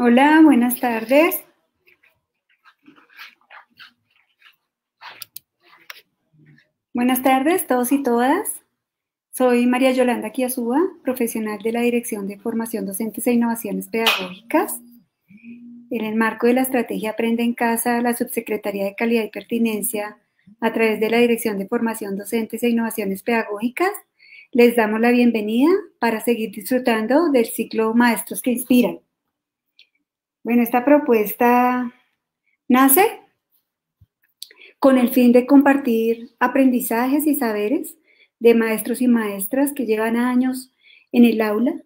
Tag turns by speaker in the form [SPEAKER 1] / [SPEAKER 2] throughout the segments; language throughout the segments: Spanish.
[SPEAKER 1] Hola, buenas tardes. Buenas tardes, todos y todas. Soy María Yolanda Quiazúa, profesional de la Dirección de Formación Docentes e Innovaciones Pedagógicas. En el marco de la estrategia Aprende en Casa, la Subsecretaría de Calidad y Pertinencia, a través de la Dirección de Formación Docentes e Innovaciones Pedagógicas, les damos la bienvenida para seguir disfrutando del ciclo Maestros que Inspiran. Bueno, esta propuesta nace con el fin de compartir aprendizajes y saberes de maestros y maestras que llevan años en el aula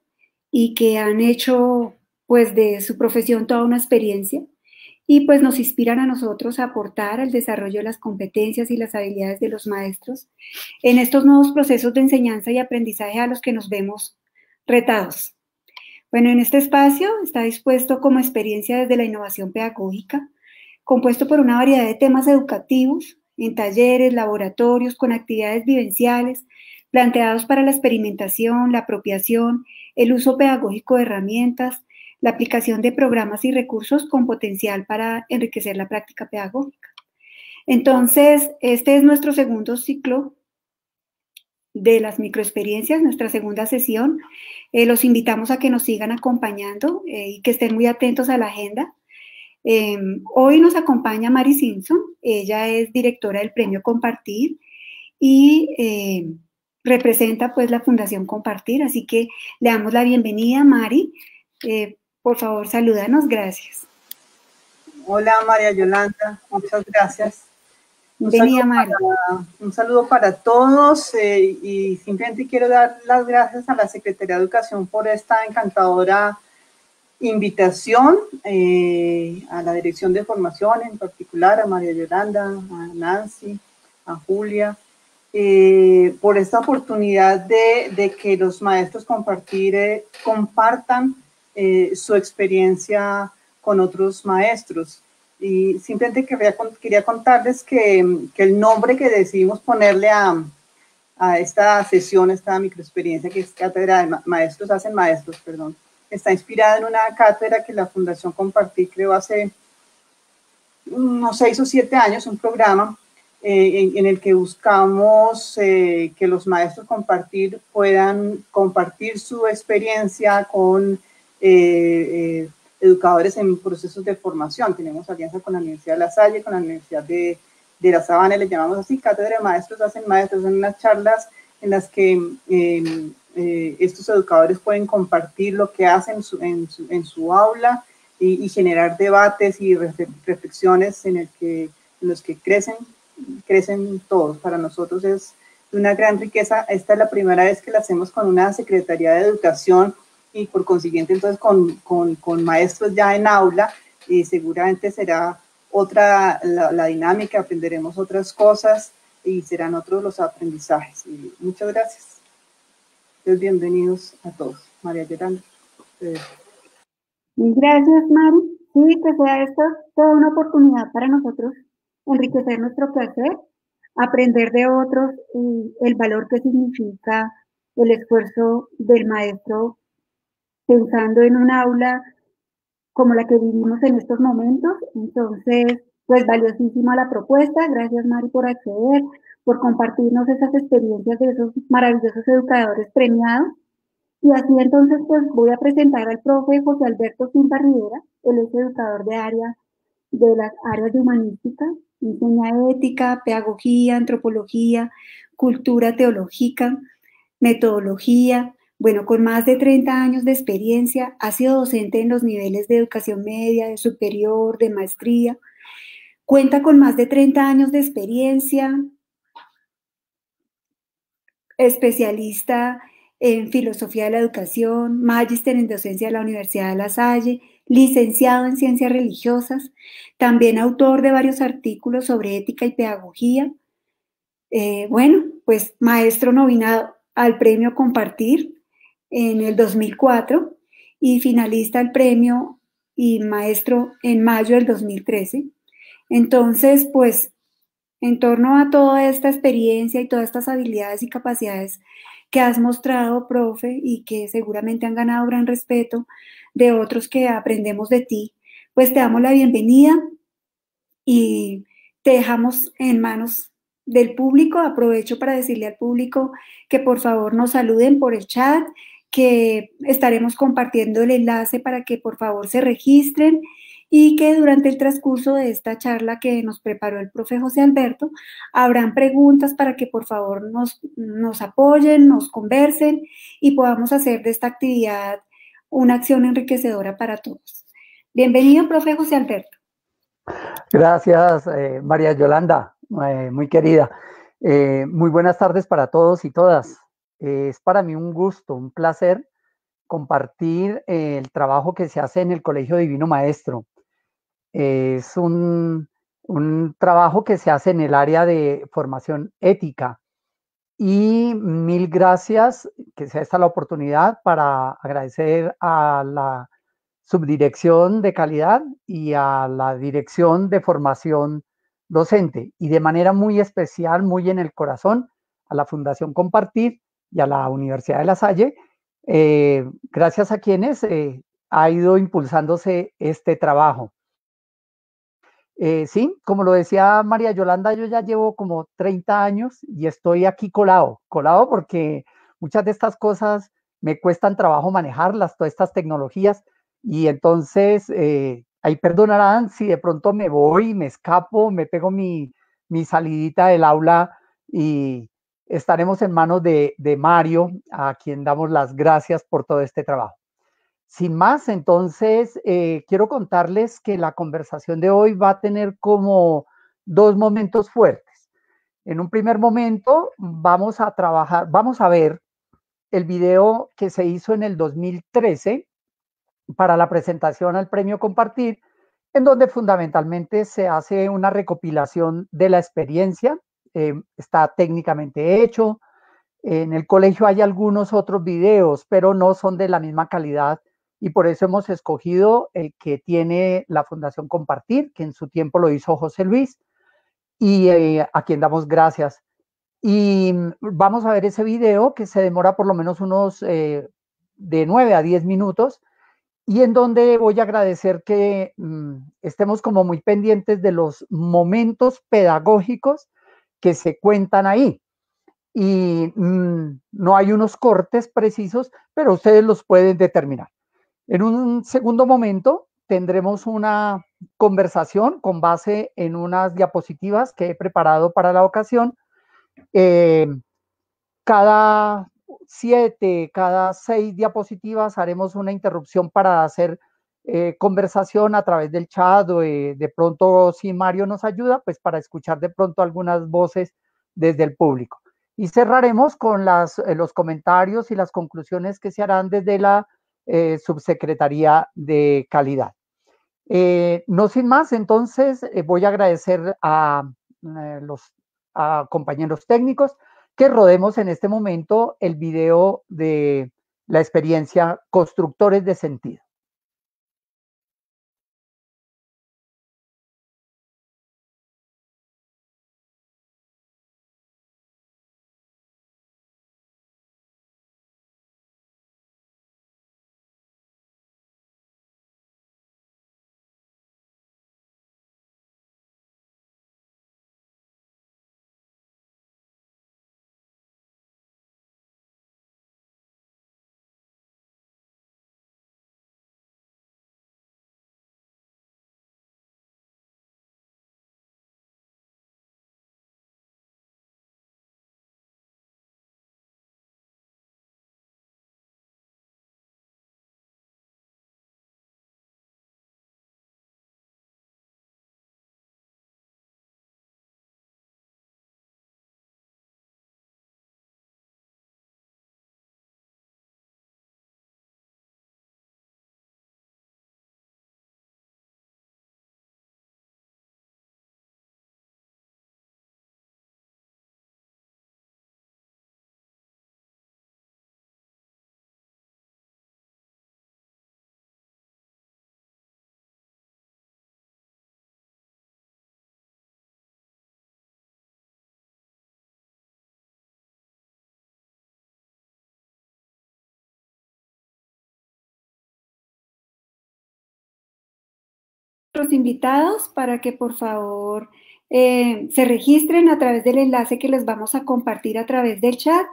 [SPEAKER 1] y que han hecho pues de su profesión toda una experiencia y pues nos inspiran a nosotros a aportar al desarrollo de las competencias y las habilidades de los maestros en estos nuevos procesos de enseñanza y aprendizaje a los que nos vemos retados. Bueno, en este espacio está dispuesto como experiencia desde la innovación pedagógica, compuesto por una variedad de temas educativos, en talleres, laboratorios, con actividades vivenciales, planteados para la experimentación, la apropiación, el uso pedagógico de herramientas, la aplicación de programas y recursos con potencial para enriquecer la práctica pedagógica. Entonces, este es nuestro segundo ciclo de las microexperiencias, nuestra segunda sesión. Eh, los invitamos a que nos sigan acompañando eh, y que estén muy atentos a la agenda. Em, hoy nos acompaña Mari Simpson, ella es directora del Premio Compartir y em, representa pues la Fundación Compartir, así que le damos la bienvenida, Mari. Eh, por favor, salúdanos, gracias.
[SPEAKER 2] Hola María Yolanda, muchas gracias un saludo para todos eh, y simplemente quiero dar las gracias a la Secretaría de Educación por esta encantadora invitación, eh, a la Dirección de Formación en particular, a María Yolanda, a Nancy, a Julia, eh, por esta oportunidad de, que los maestros compartir, compartan su experiencia con otros maestros. Y simplemente quería, quería contarles que, el nombre que decidimos ponerle a, esta sesión, esta microexperiencia que es Cátedra de Maestros, hacen maestros, perdón, está inspirada en una cátedra que la Fundación Compartí creo hace unos seis o siete años, un programa eh, en, el que buscamos eh, que los maestros compartir puedan compartir su experiencia con eh, educadores en procesos de formación. Tenemos alianza con la Universidad de La Salle, con la Universidad de, de La Sabana, le llamamos así, Cátedra de Maestros Hacen Maestros, en unas charlas en las que em, eh, estos educadores pueden compartir lo que hacen en, su, aula y, generar debates y reflexiones en, el que, los que crecen, crecen todos. Para nosotros es una gran riqueza. Esta es la primera vez que la hacemos con una Secretaría de Educación y por consiguiente entonces con, con, con maestros ya en aula eh, seguramente será otra la, dinámica, aprenderemos otras cosas y serán otros los aprendizajes. muchas gracias. bienvenidos a todos. María Yolanda.
[SPEAKER 1] Gracias, Mari. Sí, que pues, sea esto toda una oportunidad para nosotros enriquecer nuestro placer, aprender de otros y eh, el valor que significa el esfuerzo del maestro pensando en un aula como la que vivimos en estos momentos. Entonces, pues valiosísima la propuesta. Gracias, Mari, por acceder, por compartirnos esas experiencias de esos maravillosos educadores premiados. Y así entonces, pues voy a presentar al profe José Alberto Cinta Rivera, él es educador de área de las áreas de humanística, enseña ética, pedagogía, antropología, cultura teológica, metodología, bueno, con más de 30 años de experiencia, ha sido docente en los niveles de educación media, de superior, de maestría. Cuenta con más de 30 años de experiencia, especialista en filosofía de la educación, magíster en docencia de la Universidad de La Salle, licenciado en ciencias religiosas, también autor de varios artículos sobre ética y pedagogía. Eh, bueno, pues maestro nominado al premio Compartir en el 2004 y finalista del premio y maestro en mayo del 2013. Entonces, pues, en torno a toda esta experiencia y todas estas habilidades y capacidades que has mostrado, profe, y que seguramente han ganado gran respeto de otros que aprendemos de ti, pues te damos la bienvenida y te dejamos en manos del público. Aprovecho para decirle al público que por favor nos saluden por el chat que estaremos compartiendo el enlace para que por favor se registren y que durante el transcurso de esta charla que nos preparó el profe José Alberto, habrán preguntas para que por favor nos, nos apoyen, nos conversen y podamos hacer de esta actividad una acción enriquecedora para todos. Bienvenido, profe José Alberto.
[SPEAKER 3] Gracias, eh, María Yolanda, eh, muy querida. Eh, muy buenas tardes para todos y todas. Es para mí un gusto, un placer compartir eh, el trabajo que se hace en el Colegio Divino Maestro. Es un, un trabajo que se hace en el área de formación ética. Y mil gracias que sea esta la oportunidad para agradecer a la subdirección de calidad y a la dirección de formación docente y de manera muy especial, muy en el corazón, a la Fundación Compartir y a la Universidad de La Salle, eh, gracias a quienes eh, ha ido impulsándose este trabajo. Eh, sí, como lo decía María Yolanda, yo ya llevo como 30 años y estoy aquí colado, colado porque muchas de estas cosas me cuestan trabajo manejarlas, todas estas tecnologías, y entonces ahí perdonarán si de pronto me voy, me escapo, me pego mi, mi salidita del aula y, estaremos en manos de, Mario, a quien damos las gracias por todo este trabajo. Sin más, entonces, eh, quiero contarles que la conversación de hoy va a tener como dos momentos fuertes. En un primer momento, vamos a trabajar, vamos a ver el video que se hizo en el 2013 para la presentación al premio Compartir, en donde fundamentalmente se hace una recopilación de la experiencia Em, está técnicamente hecho. En el colegio hay algunos otros videos, pero no son de la misma calidad y por eso hemos escogido el que tiene la Fundación Compartir, que en su tiempo lo hizo José Luis y eh, a quien damos gracias. Y mm, vamos a ver ese video que se demora por lo menos unos eh, de 9 a 10 minutos y en donde voy a agradecer que mm, estemos como muy pendientes de los momentos pedagógicos que se cuentan ahí. Y mm, no hay unos cortes precisos, pero ustedes los pueden determinar. En un segundo momento tendremos una conversación con base en unas diapositivas que he preparado para la ocasión. Em, cada siete, cada seis diapositivas haremos una interrupción para hacer eh, conversación a través del chat eh, de pronto si Mario nos ayuda, pues para escuchar de pronto algunas voces desde el público. Y cerraremos con las, eh, los comentarios y las conclusiones que se harán desde la Subsecretaría de Calidad. no sin más, entonces voy a agradecer a los compañeros técnicos que rodemos en este momento el video de la experiencia Constructores de Sentido.
[SPEAKER 1] invitados para que por favor eh, se registren a través del enlace que les vamos a compartir a través del chat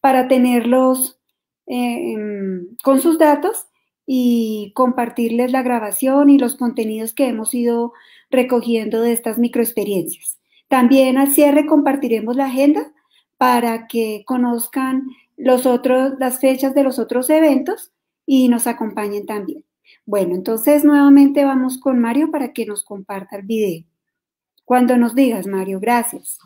[SPEAKER 1] para tenerlos eh, em, con sus datos y compartirles la grabación y los contenidos que hemos ido recogiendo de estas microexperiencias. También al cierre compartiremos la agenda para que conozcan los otros, las fechas de los otros eventos y nos acompañen también. Bueno, entonces nuevamente vamos con Mario para que nos comparta el video. Cuando nos digas, Mario, gracias.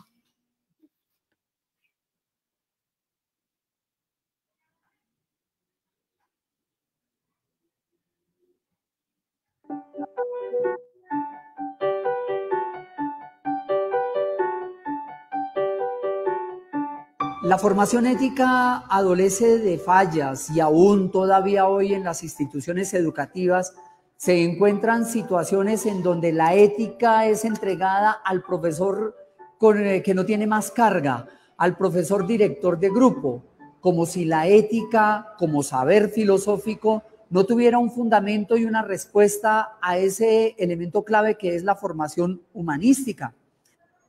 [SPEAKER 3] La formación ética adolece de fallas y aún todavía hoy en las instituciones educativas se encuentran situaciones en donde la ética es entregada al profesor que no tiene más carga, al profesor director de grupo, como si la ética como saber filosófico no tuviera un fundamento y una respuesta a ese elemento clave que es la formación humanística.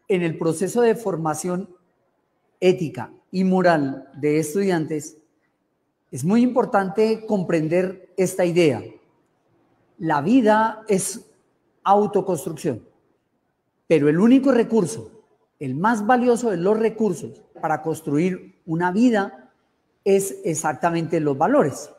[SPEAKER 3] En el proceso de formación ética y moral de estudiantes, es muy importante comprender esta idea. La vida es autoconstrucción, pero el único recurso, el más valioso de los recursos para construir una vida es exactamente los valores.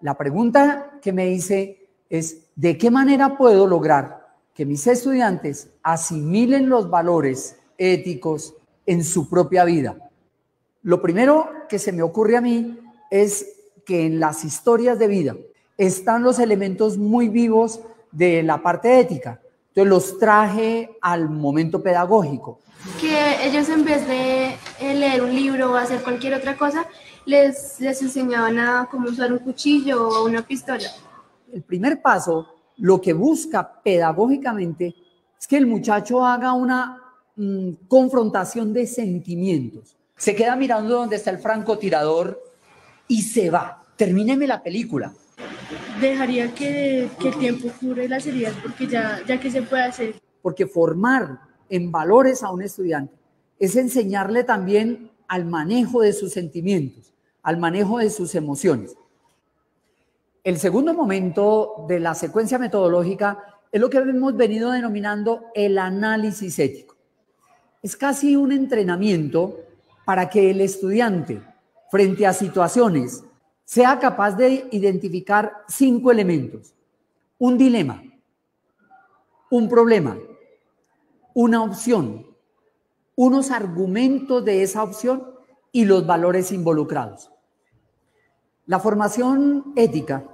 [SPEAKER 3] La pregunta que me hice es, ¿de qué manera puedo lograr que mis estudiantes asimilen los valores éticos en su propia vida? Lo primero que se me ocurre a mí es que en las historias de vida están los elementos muy vivos de la parte ética. Entonces los traje al momento pedagógico.
[SPEAKER 1] Que ellos en vez de eh, leer un libro o hacer cualquier otra cosa, les, enseñaban a cómo usar un cuchillo o una pistola.
[SPEAKER 3] El primer paso, lo que busca pedagógicamente, es que el muchacho haga una mm, confrontación de sentimientos se queda mirando donde está el francotirador y se va. Termíneme la película. Dejaría que, el tiempo cure las heridas porque ya, ya que se puede hacer. Porque formar en valores a un estudiante es enseñarle también al manejo de sus sentimientos, al manejo de sus emociones. El segundo momento de la secuencia metodológica es lo que hemos venido denominando el análisis ético. Es casi un entrenamiento para que el estudiante, frente a situaciones, sea capaz de identificar cinco elementos. Un dilema, un problema, una opción, unos argumentos de esa opción y los valores involucrados. La formación ética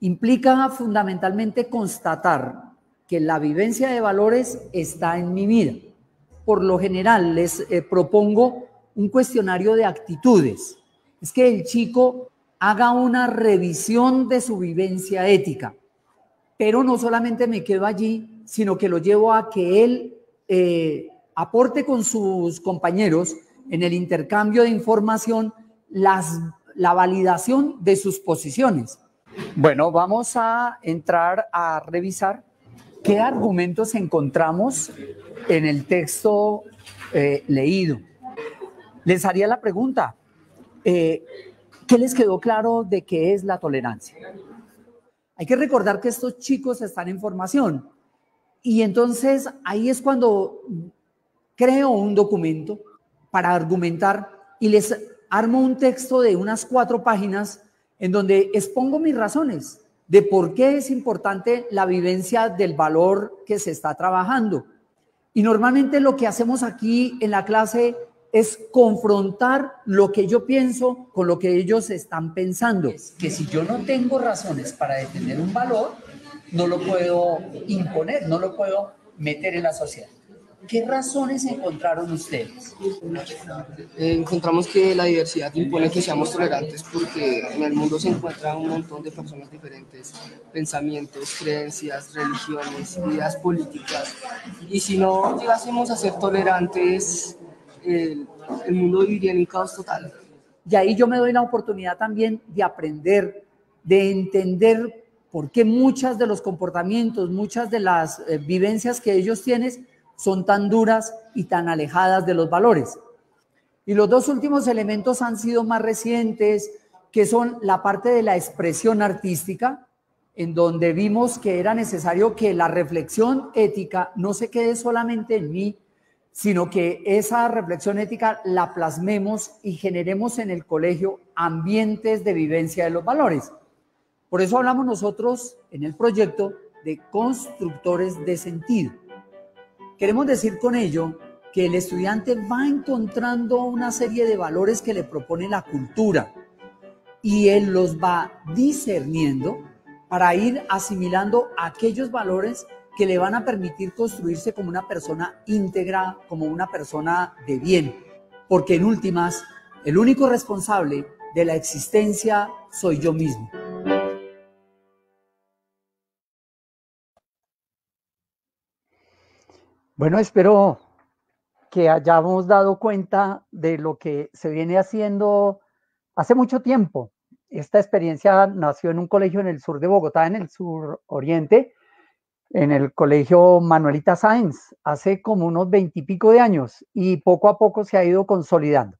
[SPEAKER 3] implica fundamentalmente constatar que la vivencia de valores está en mi vida. Por lo general les eh, propongo un cuestionario de actitudes. Es que el chico haga una revisión de su vivencia ética, pero no solamente me quedo allí, sino que lo llevo a que él eh, aporte con sus compañeros en el intercambio de información las, la validación de sus posiciones. Bueno, vamos a entrar a revisar qué argumentos encontramos en el texto eh, leído les haría la pregunta, eh, ¿qué les quedó claro de qué es la tolerancia? Hay que recordar que estos chicos están en formación y entonces ahí es cuando creo un documento para argumentar y les armo un texto de unas cuatro páginas en donde expongo mis razones de por qué es importante la vivencia del valor que se está trabajando. Y normalmente lo que hacemos aquí en la clase es confrontar lo que yo pienso con lo que ellos están pensando. que si yo no tengo razones para detener un valor, no lo puedo imponer, no lo puedo meter en la sociedad. ¿Qué razones encontraron ustedes?
[SPEAKER 2] encontramos que la diversidad impone que seamos tolerantes porque en el mundo se encuentran un montón de personas diferentes, pensamientos, creencias, religiones, ideas políticas. Y si no llegásemos a ser tolerantes, el, el mundo viviría en caos
[SPEAKER 3] total. Y ahí yo me doy la oportunidad también de aprender, de entender por qué muchas de los comportamientos, muchas de las eh, vivencias que ellos tienen son tan duras y tan alejadas de los valores. Y los dos últimos elementos han sido más recientes, que son la parte de la expresión artística, en donde vimos que era necesario que la reflexión ética no se quede solamente en mí, sino que esa reflexión ética la plasmemos y generemos en el colegio ambientes de vivencia de los valores. Por eso hablamos nosotros en el proyecto de constructores de sentido. Queremos decir con ello que el estudiante va encontrando una serie de valores que le propone la cultura y él los va discerniendo para ir asimilando aquellos valores que le van a permitir construirse como una persona íntegra, como una persona de bien. Porque en últimas, el único responsable de la existencia soy yo mismo. Bueno, espero que hayamos dado cuenta de lo que se viene haciendo hace mucho tiempo. Esta experiencia nació en un colegio en el sur de Bogotá, en el sur oriente, en el colegio Manuelita Sáenz hace como unos veintipico de años y poco a poco se ha ido consolidando.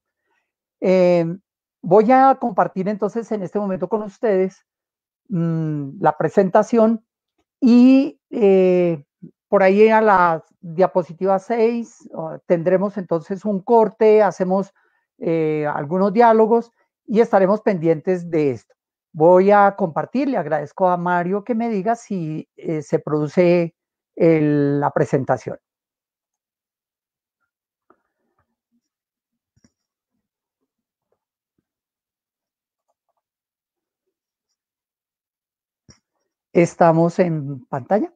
[SPEAKER 3] Em, voy a compartir entonces en este momento con ustedes mm, la presentación y eh, por ahí a la diapositiva 6 tendremos entonces un corte, hacemos eh, algunos diálogos y estaremos pendientes de esto voy a compartir. Le agradezco a Mario que me diga si eh, se produce la presentación. Estamos en pantalla.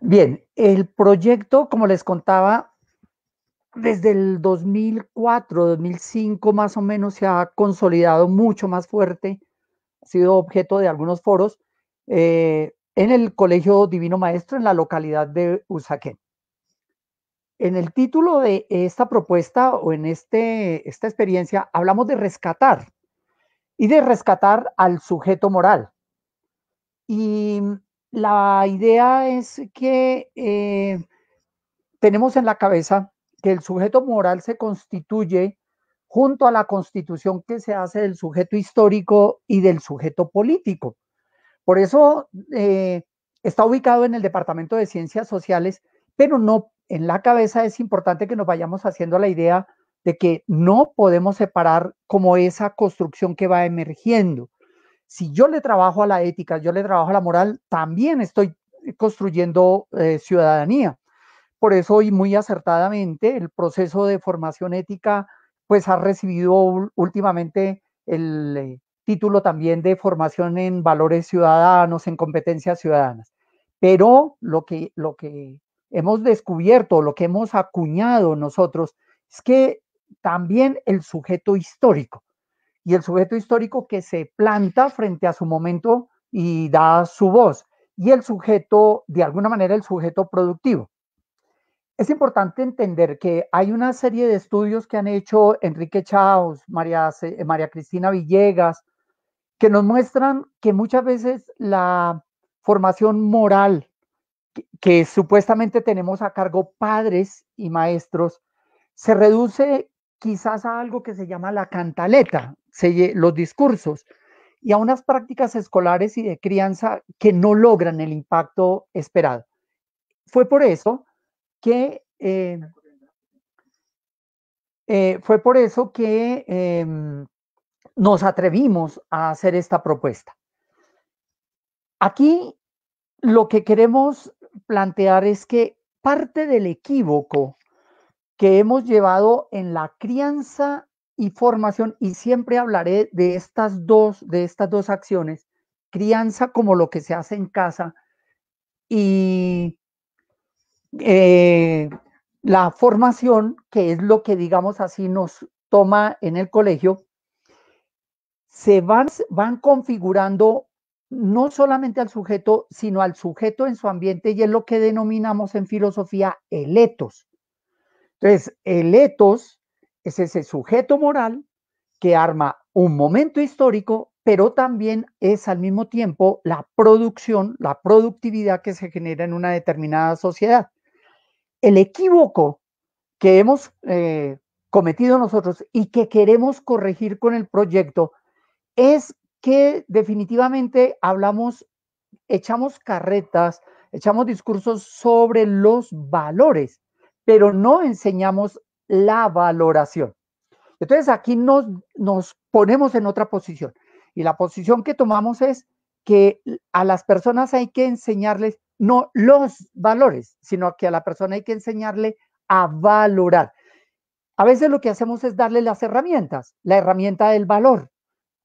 [SPEAKER 3] Bien, el proyecto, como les contaba, desde el 2004, 2005 más o menos se ha consolidado mucho más fuerte, ha sido objeto de algunos foros eh, en el Colegio Divino Maestro en la localidad de Usaquén. En el título de esta propuesta o en este, esta experiencia hablamos de rescatar y de rescatar al sujeto moral. Y la idea es que eh, tenemos en la cabeza que el sujeto moral se constituye junto a la constitución que se hace del sujeto histórico y del sujeto político. Por eso eh, está ubicado en el Departamento de Ciencias Sociales, pero no en la cabeza es importante que nos vayamos haciendo la idea de que no podemos separar como esa construcción que va emergiendo. Si yo le trabajo a la ética, yo le trabajo a la moral, también estoy eh, construyendo eh, ciudadanía. Por eso y muy acertadamente el proceso de formación ética pues ha recibido últimamente el eh, título también de formación en valores ciudadanos, en competencias ciudadanas. Pero lo que, lo que hemos descubierto, lo que hemos acuñado nosotros, es que también el sujeto histórico, y el sujeto histórico que se planta frente a su momento y da su voz, y el sujeto, de alguna manera, el sujeto productivo. Es importante entender que hay una serie de estudios que han hecho Enrique Chaos, María, María Cristina Villegas, que nos muestran que muchas veces la formación moral que, que supuestamente tenemos a cargo padres y maestros se reduce quizás a algo que se llama la cantaleta, los discursos y a unas prácticas escolares y de crianza que no logran el impacto esperado. Fue por eso que eh, eh, fue por eso que em, nos atrevimos a hacer esta propuesta. Aquí lo que queremos plantear es que parte del equívoco que hemos llevado en la crianza y formación, y siempre hablaré de estas dos, de estas dos acciones, crianza como lo que se hace en casa y eh, la formación, que es lo que digamos así nos toma en el colegio, se van, van configurando no solamente al sujeto, sino al sujeto en su ambiente y es lo que denominamos en filosofía el etos. Entonces, el etos es ese sujeto moral que arma un momento histórico, pero también es al mismo tiempo la producción, la productividad que se genera en una determinada sociedad. El equívoco que hemos eh, cometido nosotros y que queremos corregir con el proyecto es que definitivamente hablamos, echamos carretas, echamos discursos sobre los valores, pero no enseñamos la valoración. Entonces aquí nos, nos ponemos en otra posición y la posición que tomamos es que a las personas hay que enseñarles no los valores, sino que a la persona hay que enseñarle a valorar. A veces lo que hacemos es darle las herramientas, la herramienta del valor.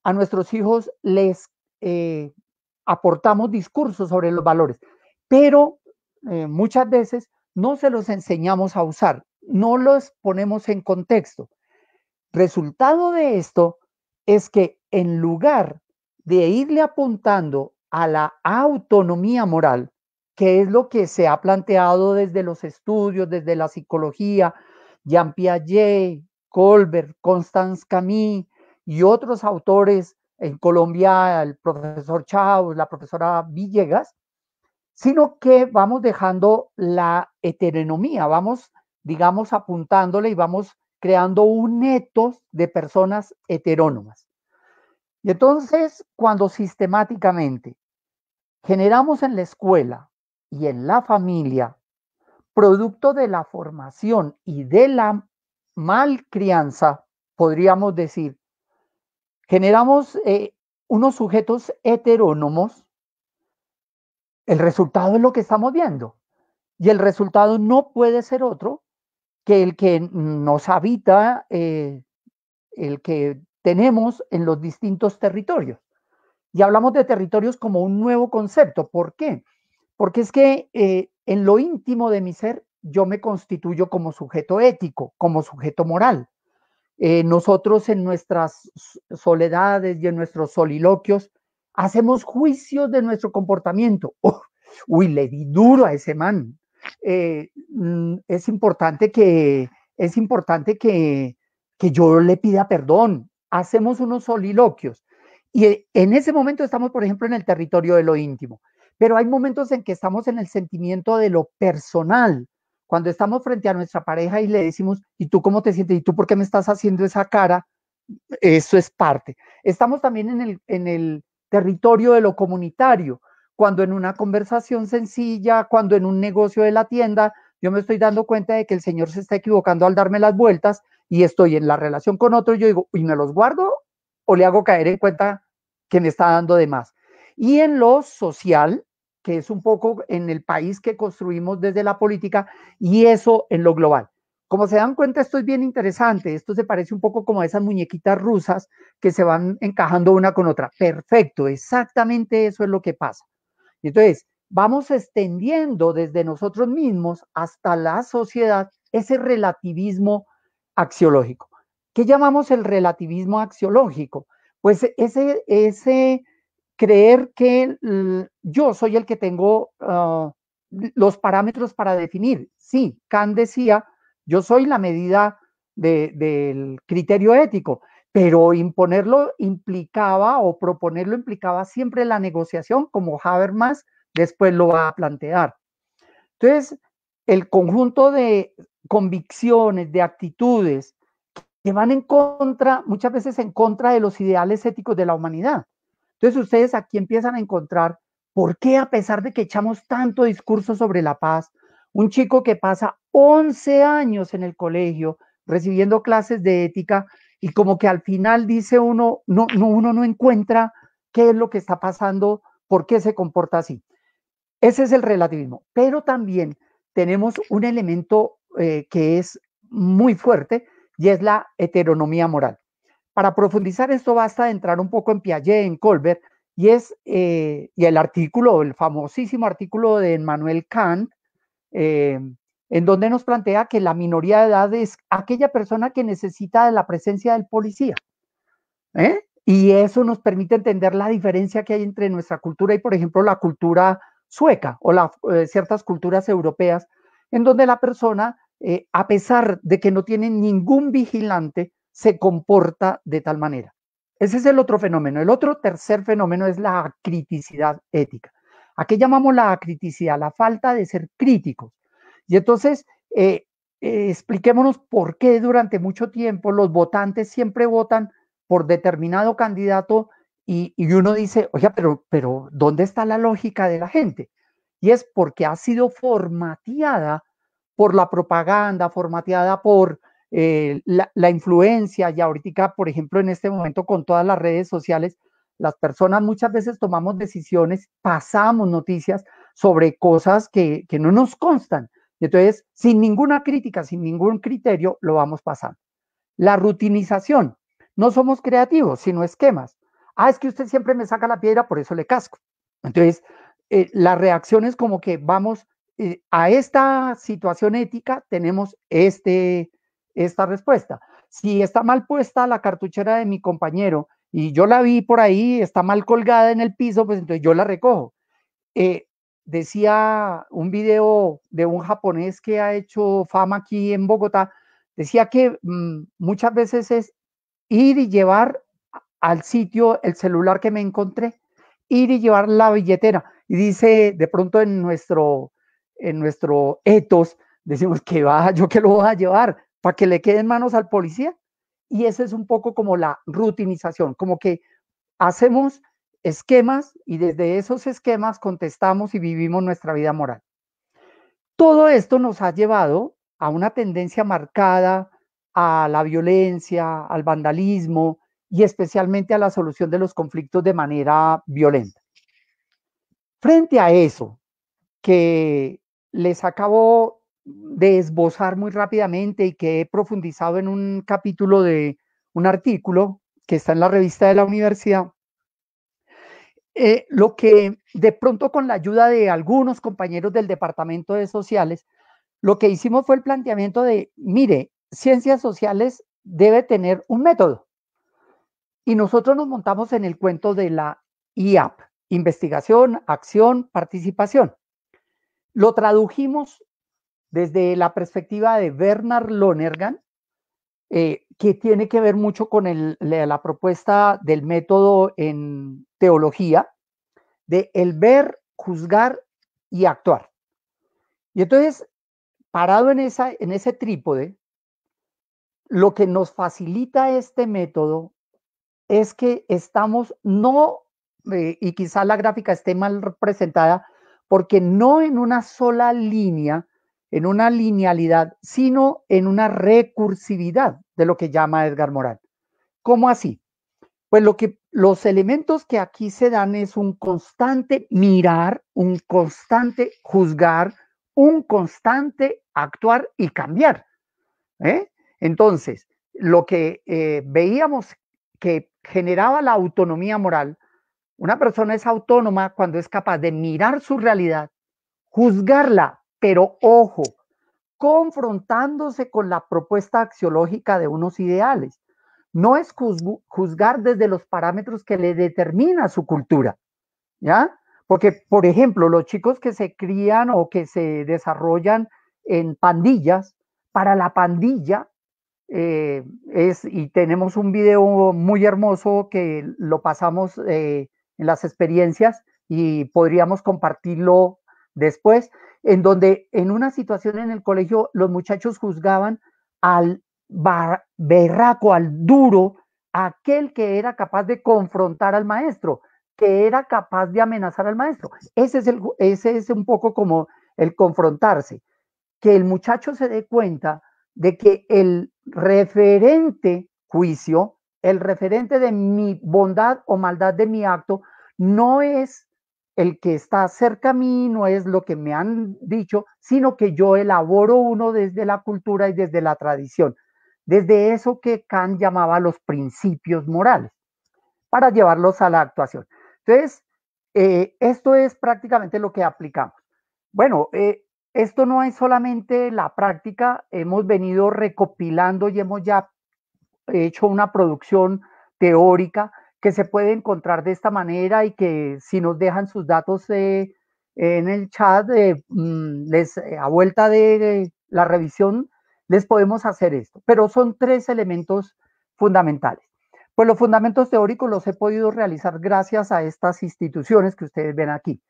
[SPEAKER 3] A nuestros hijos les eh, aportamos discursos sobre los valores, pero eh, muchas veces no se los enseñamos a usar no los ponemos en contexto. Resultado de esto es que en lugar de irle apuntando a la autonomía moral, que es lo que se ha planteado desde los estudios, desde la psicología, Jean Piaget, Colbert, Constance Camille y otros autores en Colombia, el profesor Chávez, la profesora Villegas, sino que vamos dejando la heteronomía, vamos digamos, apuntándole y vamos creando un etos de personas heterónomas. Y entonces, cuando sistemáticamente generamos en la escuela y en la familia, producto de la formación y de la mal crianza podríamos decir, generamos eh, unos sujetos heterónomos, el resultado es lo que estamos viendo. Y el resultado no puede ser otro que el que nos habita, eh, el que tenemos en los distintos territorios. Y hablamos de territorios como un nuevo concepto. ¿Por qué? Porque es que eh, en lo íntimo de mi ser yo me constituyo como sujeto ético, como sujeto moral. Eh, nosotros en nuestras soledades y en nuestros soliloquios hacemos juicios de nuestro comportamiento. uy, le di duro a ese man. Eh, mm, es importante que, es importante que, yo le pida perdón. Hacemos unos soliloquios. Y e, en ese momento estamos, por ejemplo, en el territorio de lo íntimo. Pero hay momentos en que estamos en el sentimiento de lo personal. Cuando estamos frente a nuestra pareja y le decimos, ¿y tú cómo te sientes? ¿Y tú por qué me estás haciendo esa cara? Eso es parte. Estamos también en el territorio de lo comunitario, cuando en una conversación sencilla, cuando en un negocio de la tienda, yo me estoy dando cuenta de que el Señor se está equivocando al darme las vueltas y estoy en la relación con otro, yo digo, ¿y me los guardo o le hago caer en cuenta que me está dando de más? Y en lo social, que es un poco en el país que construimos desde la política, y eso en lo global. Como se dan cuenta, esto es bien interesante. Esto se parece un poco como a esas muñequitas rusas que se van encajando una con otra. Perfecto, exactamente eso es lo que pasa. Entonces, vamos extendiendo desde nosotros mismos hasta la sociedad ese relativismo axiológico. ¿Qué llamamos el relativismo axiológico? Pues ese, ese creer que yo soy el que tengo ah, los parámetros para definir. Sí, Kant decía, yo soy la medida del criterio ético, pero imponerlo implicaba o proponerlo implicaba siempre la negociación, como Habermas después lo va a plantear. Entonces, el conjunto de convicciones, de actitudes que van en contra, muchas veces en contra de los ideales éticos de la humanidad. Entonces, ustedes aquí empiezan a encontrar por qué a pesar de que echamos tanto discurso sobre la paz, un chico que pasa 11 años en el colegio recibiendo clases de ética, y como que al final dice uno, no, uno no encuentra qué es lo que está pasando, por qué se comporta así. Ese es el relativismo. Pero también tenemos un elemento eh, que es muy fuerte y es la heteronomía moral. Para profundizar esto basta entrar un poco en Piaget, en Colbert, y es eh, y el artículo, el famosísimo artículo de Emmanuel Kant, eh, en donde nos plantea que la minoría de edad es aquella persona que necesita de la presencia del policía. ¿eh? Y eso nos permite entender la diferencia que hay entre nuestra cultura y, por ejemplo, la cultura sueca o las eh, ciertas culturas europeas, en donde la persona, eh, a pesar de que no tiene ningún vigilante, se comporta de tal manera. Ese es el otro fenómeno. El otro tercer fenómeno es la criticidad ética. ¿A qué llamamos la criticidad? La falta de ser críticos y entonces, eh, eh, expliquémonos por qué durante mucho tiempo los votantes siempre votan por determinado candidato y, uno dice, oye, pero, pero ¿dónde está la lógica de la gente? Y es porque ha sido formateada por la propaganda, formateada por eh, la, influencia y ahorita, por ejemplo, en este momento con todas las redes sociales, las personas muchas veces tomamos decisiones, pasamos noticias sobre cosas que, que no nos constan. Entonces, sin ninguna crítica, sin ningún criterio, lo vamos pasando. La rutinización. No somos creativos, sino esquemas. Ah, es que usted siempre me saca la piedra, por eso le casco. Entonces, eh, la reacción es como que vamos eh, a esta situación ética, tenemos este, esta respuesta. Si está mal puesta la cartuchera de mi compañero y yo la vi por ahí, está mal colgada en el piso, pues entonces yo la recojo. Eh, decía un video de un japonés que ha hecho fama aquí en Bogotá, decía que mm, muchas veces es ir y llevar al sitio el celular que me encontré, ir y llevar la billetera. Y dice, de pronto en nuestro, en nuestro etos, decimos que va, yo que lo voy a llevar, para que le queden manos al policía. Y esa es un poco como la rutinización, como que hacemos esquemas y desde esos esquemas contestamos y vivimos nuestra vida moral. Todo esto nos ha llevado a una tendencia marcada a la violencia, al vandalismo y especialmente a la solución de los conflictos de manera violenta. Frente a eso, que les acabo de esbozar muy rápidamente y que he profundizado en un capítulo de un artículo que está en la revista de la universidad, eh, lo que de pronto con la ayuda de algunos compañeros del Departamento de Sociales, lo que hicimos fue el planteamiento de, mire, ciencias sociales debe tener un método. Y nosotros nos montamos en el cuento de la IAP, investigación, acción, participación. Lo tradujimos desde la perspectiva de Bernard Lonergan, eh, que tiene que ver mucho con la, propuesta del método en teología, de el ver, juzgar y actuar. Y entonces, parado en, esa, en ese trípode, lo que nos facilita este método es que estamos no, eh, y quizá la gráfica esté mal representada, porque no en una sola línea en una linealidad, sino en una recursividad de lo que llama Edgar Moral. ¿Cómo así? Pues lo que los elementos que aquí se dan es un constante mirar, un constante juzgar, un constante actuar y cambiar. ¿eh? Entonces, lo que eh, veíamos que generaba la autonomía moral, una persona es autónoma cuando es capaz de mirar su realidad, juzgarla, pero ojo, confrontándose con la propuesta axiológica de unos ideales. No es juzgar desde los parámetros que le determina su cultura, ¿ya? Porque, por ejemplo, los chicos que se crían o que se desarrollan en pandillas, para la pandilla eh, es, y tenemos un video muy hermoso que lo pasamos eh, en las experiencias y podríamos compartirlo después, en donde en una situación en el colegio los muchachos juzgaban al berraco, al duro, aquel que era capaz de confrontar al maestro, que era capaz de amenazar al maestro. Ese es, el, ese es un poco como el confrontarse, que el muchacho se dé cuenta de que el referente juicio, el referente de mi bondad o maldad de mi acto, no es el que está cerca a mí no es lo que me han dicho, sino que yo elaboro uno desde la cultura y desde la tradición, desde eso que Kant llamaba los principios morales, para llevarlos a la actuación. Entonces, eh, esto es prácticamente lo que aplicamos. Bueno, eh, esto no es solamente la práctica, hemos venido recopilando y hemos ya hecho una producción teórica que se puede encontrar de esta manera y que si nos dejan sus datos eh, en el chat, eh, mm, les, eh, a vuelta de la revisión, les podemos hacer esto. Pero son tres elementos fundamentales. Pues los fundamentos teóricos los he podido realizar gracias a estas instituciones que ustedes ven aquí.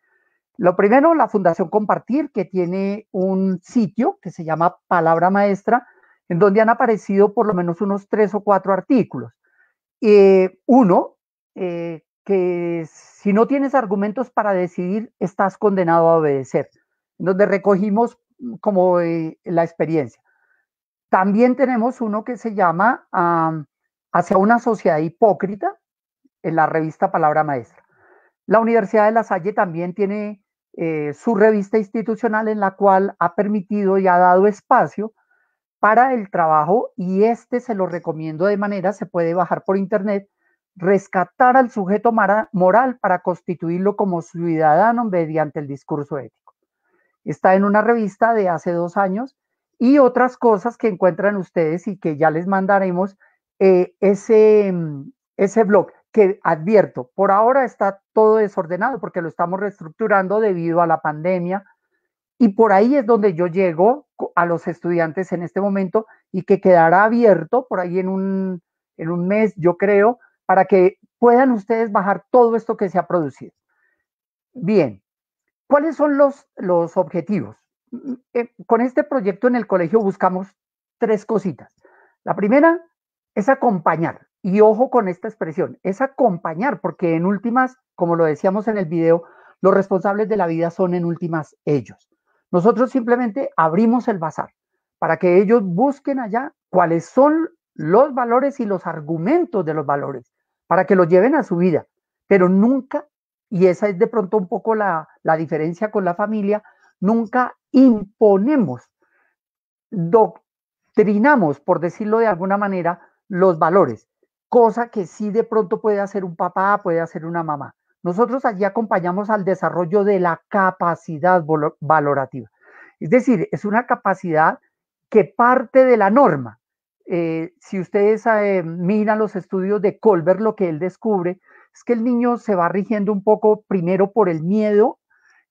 [SPEAKER 3] Lo primero, la Fundación Compartir, que tiene un sitio que se llama Palabra Maestra, en donde han aparecido por lo menos unos tres o cuatro artículos. Eh, uno eh, que si no tienes argumentos para decidir, estás condenado a obedecer, donde recogimos mm, como eh, la experiencia. También tenemos uno que se llama Hacia una sociedad hipócrita en la revista Palabra Maestra. La Universidad de La Salle también tiene eh, su revista institucional en la cual ha permitido y ha dado espacio para el trabajo y este se lo recomiendo de manera, se puede bajar por internet, rescatar al sujeto moral para constituirlo como ciudadano mediante el discurso ético. Está en una revista de hace dos años y otras cosas que encuentran ustedes y que ya les mandaremos eh, ese, ese blog que advierto, por ahora está todo desordenado porque lo estamos reestructurando debido a la pandemia y por ahí es donde yo llego a los estudiantes en este momento y que quedará abierto por ahí en un, en un mes, yo creo, para que puedan ustedes bajar todo esto que se ha producido. Bien, ¿cuáles son los, los objetivos? Mm, eh, con este proyecto en el colegio buscamos tres cositas. La primera es acompañar, y ojo con esta expresión, es acompañar, porque en últimas, como lo decíamos en el video, los responsables de la vida son en últimas ellos. Nosotros simplemente abrimos el bazar para que ellos busquen allá cuáles son los valores y los argumentos de los valores para que lo lleven a su vida, pero nunca, y esa es de pronto un poco la, la diferencia con la familia, nunca imponemos, doctrinamos, por decirlo de alguna manera, los valores, cosa que sí de pronto puede hacer un papá, puede hacer una mamá. Nosotros allí acompañamos al desarrollo de la capacidad valorativa. Es decir, es una capacidad que parte de la norma, eh, si ustedes eh, miran los estudios de Colbert, lo que él descubre es que el niño se va rigiendo un poco primero por el miedo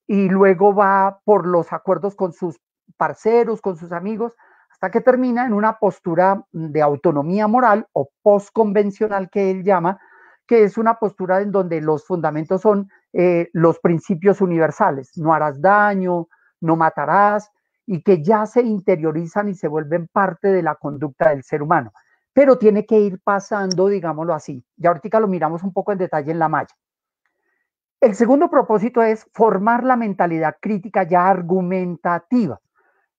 [SPEAKER 3] y luego va por los acuerdos con sus parceros, con sus amigos, hasta que termina en una postura de autonomía moral o postconvencional que él llama, que es una postura en donde los fundamentos son eh, los principios universales, no harás daño, no matarás, y que ya se interiorizan y se vuelven parte de la conducta del ser humano. Pero tiene que ir pasando, digámoslo así. Y ahorita lo miramos un poco en detalle en la malla. El segundo propósito es formar la mentalidad crítica ya argumentativa.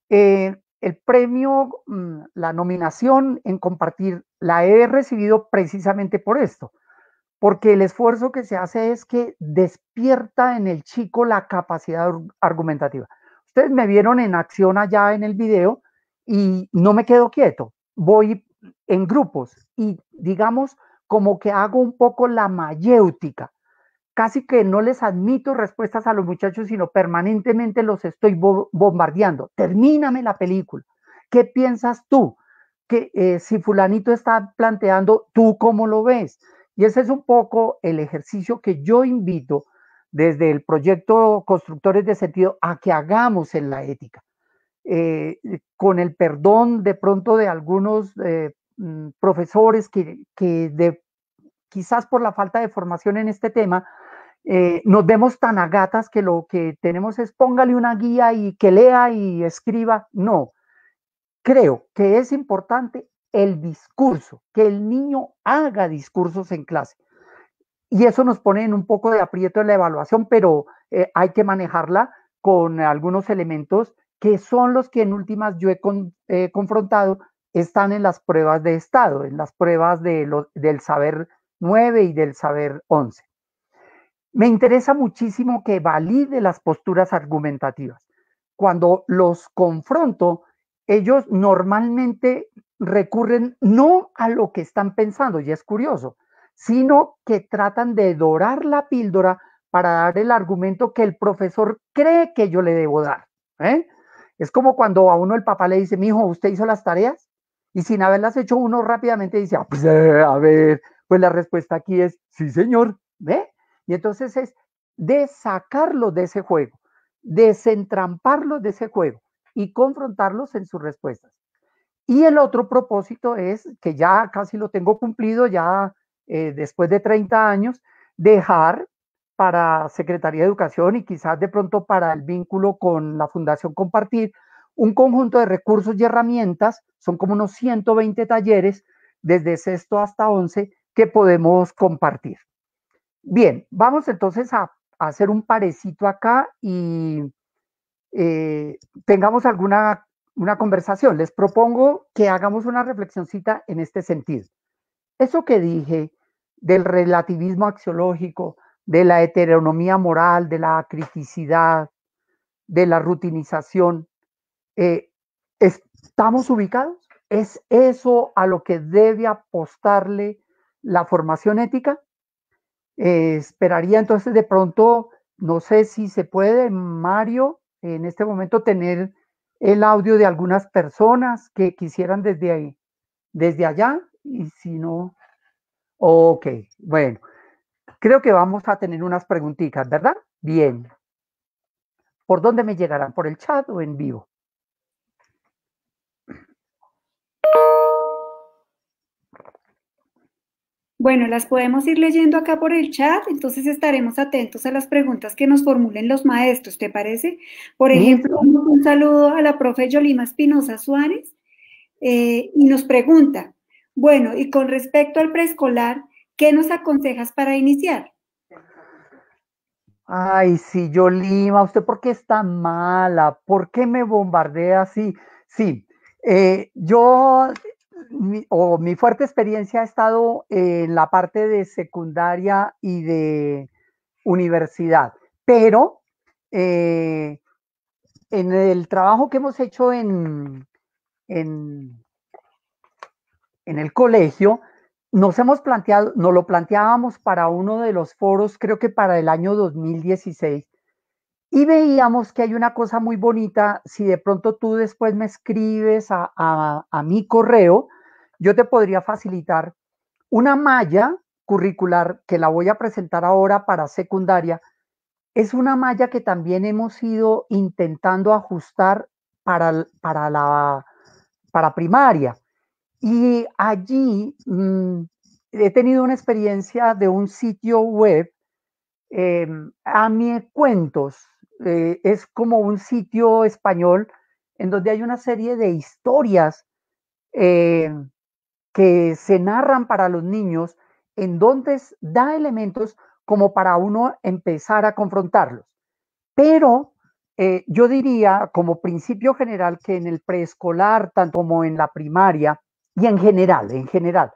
[SPEAKER 3] Eh, el premio, mm, la nominación en compartir, la he recibido precisamente por esto, porque el esfuerzo que se hace es que despierta en el chico la capacidad argumentativa. Ustedes me vieron en acción allá en el video y no me quedo quieto, voy en grupos y digamos como que hago un poco la mayéutica. Casi que no les admito respuestas a los muchachos, sino permanentemente los estoy bombardeando. Termíname la película. ¿Qué piensas tú? Que eh, si fulanito está planteando, ¿tú cómo lo ves? Y ese es un poco el ejercicio que yo invito desde el proyecto Constructores de Sentido a que hagamos en la ética. Eh, con el perdón de pronto de algunos eh, mm, profesores que, quizás por la falta de formación en este tema, eh, nos vemos tan agatas que lo que tenemos es póngale una guía y que lea y escriba. No, creo que es importante el discurso, que el niño haga discursos en clase y eso nos pone en un poco de aprieto en la evaluación, pero eh, hay que manejarla con algunos elementos que son los que en últimas yo he confrontado, están en las pruebas de estado, en las pruebas del saber 9 y del saber 11. Me interesa muchísimo que valide las posturas argumentativas. Cuando los confronto, ellos normalmente recurren no a lo que están pensando, y es curioso, sino que tratan de dorar la píldora para dar el argumento que el profesor cree que yo le debo dar. ¿eh? Es como cuando a uno el papá le dice, mi hijo, ¿usted hizo las tareas? Y sin haberlas hecho, uno rápidamente dice, ah, pues, eh, a ver, pues la respuesta aquí es, sí, señor. Y entonces es de sacarlos de ese juego, desentramparlos de ese juego y confrontarlos en sus respuestas. Y el otro propósito es, que ya casi lo tengo cumplido, ya eh, después de 30 años, dejar para Secretaría de Educación y quizás de pronto para el vínculo con la Fundación Compartir, un conjunto de recursos y herramientas, son como unos 120 talleres, desde sexto hasta once, que podemos compartir. Bien, vamos entonces a, hacer un parecito acá y eh, tengamos alguna una conversación. Les propongo que hagamos una reflexioncita en este sentido. Eso que dije del relativismo axiológico, de la heteronomía moral, de la criticidad, de la rutinización, eh, ¿estamos ubicados? ¿Es eso a lo que debe apostarle la formación ética? Eh, esperaría entonces de pronto, no sé si se puede, Mario, en este momento tener el audio de algunas personas que quisieran desde ahí, desde allá y si no, ok, bueno, creo que vamos a tener unas preguntitas, ¿verdad? Bien. ¿Por dónde me llegarán? ¿Por el chat o
[SPEAKER 1] en vivo? Bueno, las podemos ir leyendo acá por el chat, entonces estaremos atentos a las preguntas que nos formulen los maestros, ¿te parece? Por ejemplo, un saludo a la profe Yolima Espinosa Suárez eh, y nos pregunta, bueno, y con respecto al preescolar, ¿qué nos aconsejas para iniciar?
[SPEAKER 3] Ay, sí, yo Lima, ¿usted por qué está mala? ¿Por qué me bombardea así? Sí, eh, yo, o mi fuerte experiencia ha estado en la parte de secundaria y de universidad, pero eh, en el trabajo que hemos hecho en en el colegio, nos hemos planteado, nos lo planteábamos para uno de los foros, creo que para el año 2016, y veíamos que hay una cosa muy bonita, si de pronto tú después me escribes a, mi correo, yo te podría facilitar una malla curricular que la voy a presentar ahora para secundaria. Es una malla que también hemos ido intentando ajustar para, para, la, para primaria. Y allí mm, he tenido una experiencia de un sitio web, eh, a mi Cuentos, eh, es como un sitio español en donde hay una serie de historias em, que se narran para los niños, en donde da elementos como para uno empezar a confrontarlos. Pero eh, yo diría como principio general que en el preescolar, tanto como en la primaria, y en general, en general,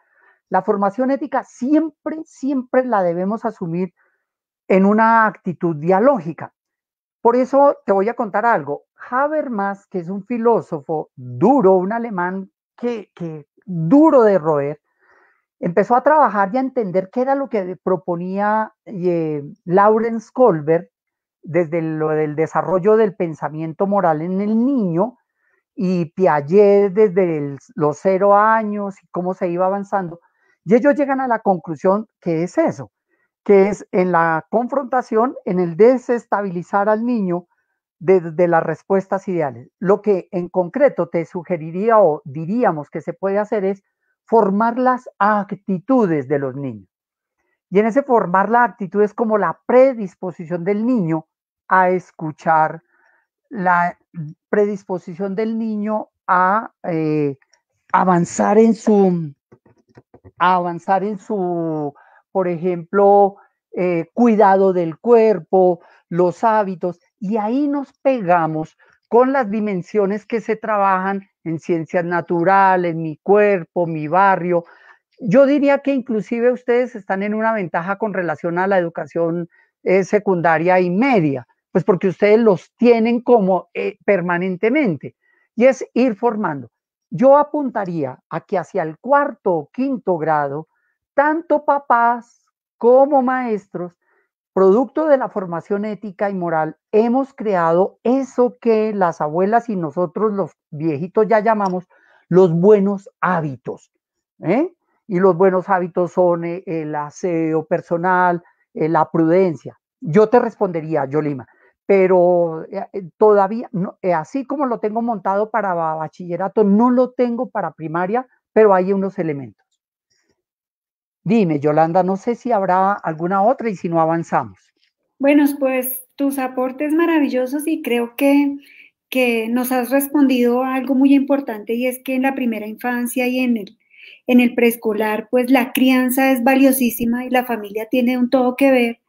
[SPEAKER 3] la formación ética siempre, siempre la debemos asumir en una actitud dialógica. Por eso te voy a contar algo. Habermas, que es un filósofo duro, un alemán que, duro de roer, empezó a trabajar y a entender qué era lo que proponía eh, Lawrence Colbert desde lo del desarrollo del pensamiento moral en el niño y Piaget desde los cero años y cómo se iba avanzando. Y ellos llegan a la conclusión que es eso, que es en la confrontación, en el desestabilizar al niño desde las respuestas ideales. Lo que en concreto te sugeriría o diríamos que se puede hacer es formar las actitudes de los niños. Y en ese formar la actitud es como la predisposición del niño a escuchar la predisposición del niño a eh, avanzar en su, avanzar en su, por ejemplo, eh, cuidado del cuerpo, los hábitos, y ahí nos pegamos con las dimensiones que se trabajan en ciencias naturales, mi cuerpo, mi barrio. Yo diría que inclusive ustedes están en una ventaja con relación a la educación eh, secundaria y media, pues porque ustedes los tienen como eh, permanentemente. Y es ir formando. Yo apuntaría a que hacia el cuarto o quinto grado, tanto papás como maestros, producto de la formación ética y moral, hemos creado eso que las abuelas y nosotros los viejitos ya llamamos los buenos hábitos. ¿eh? Y los buenos hábitos son eh, el aseo personal, la prudencia. Yo te respondería, Yolima, pero eh, eh, todavía, eh, así como lo tengo montado para bachillerato, no lo tengo para primaria, pero hay unos elementos. Dime, Yolanda, no sé si habrá alguna otra y si no avanzamos.
[SPEAKER 1] Bueno, pues tus aportes maravillosos y creo que, nos has respondido a algo muy importante y es que en la primera infancia y en el, en el preescolar, pues la crianza es valiosísima y la familia tiene un todo que ver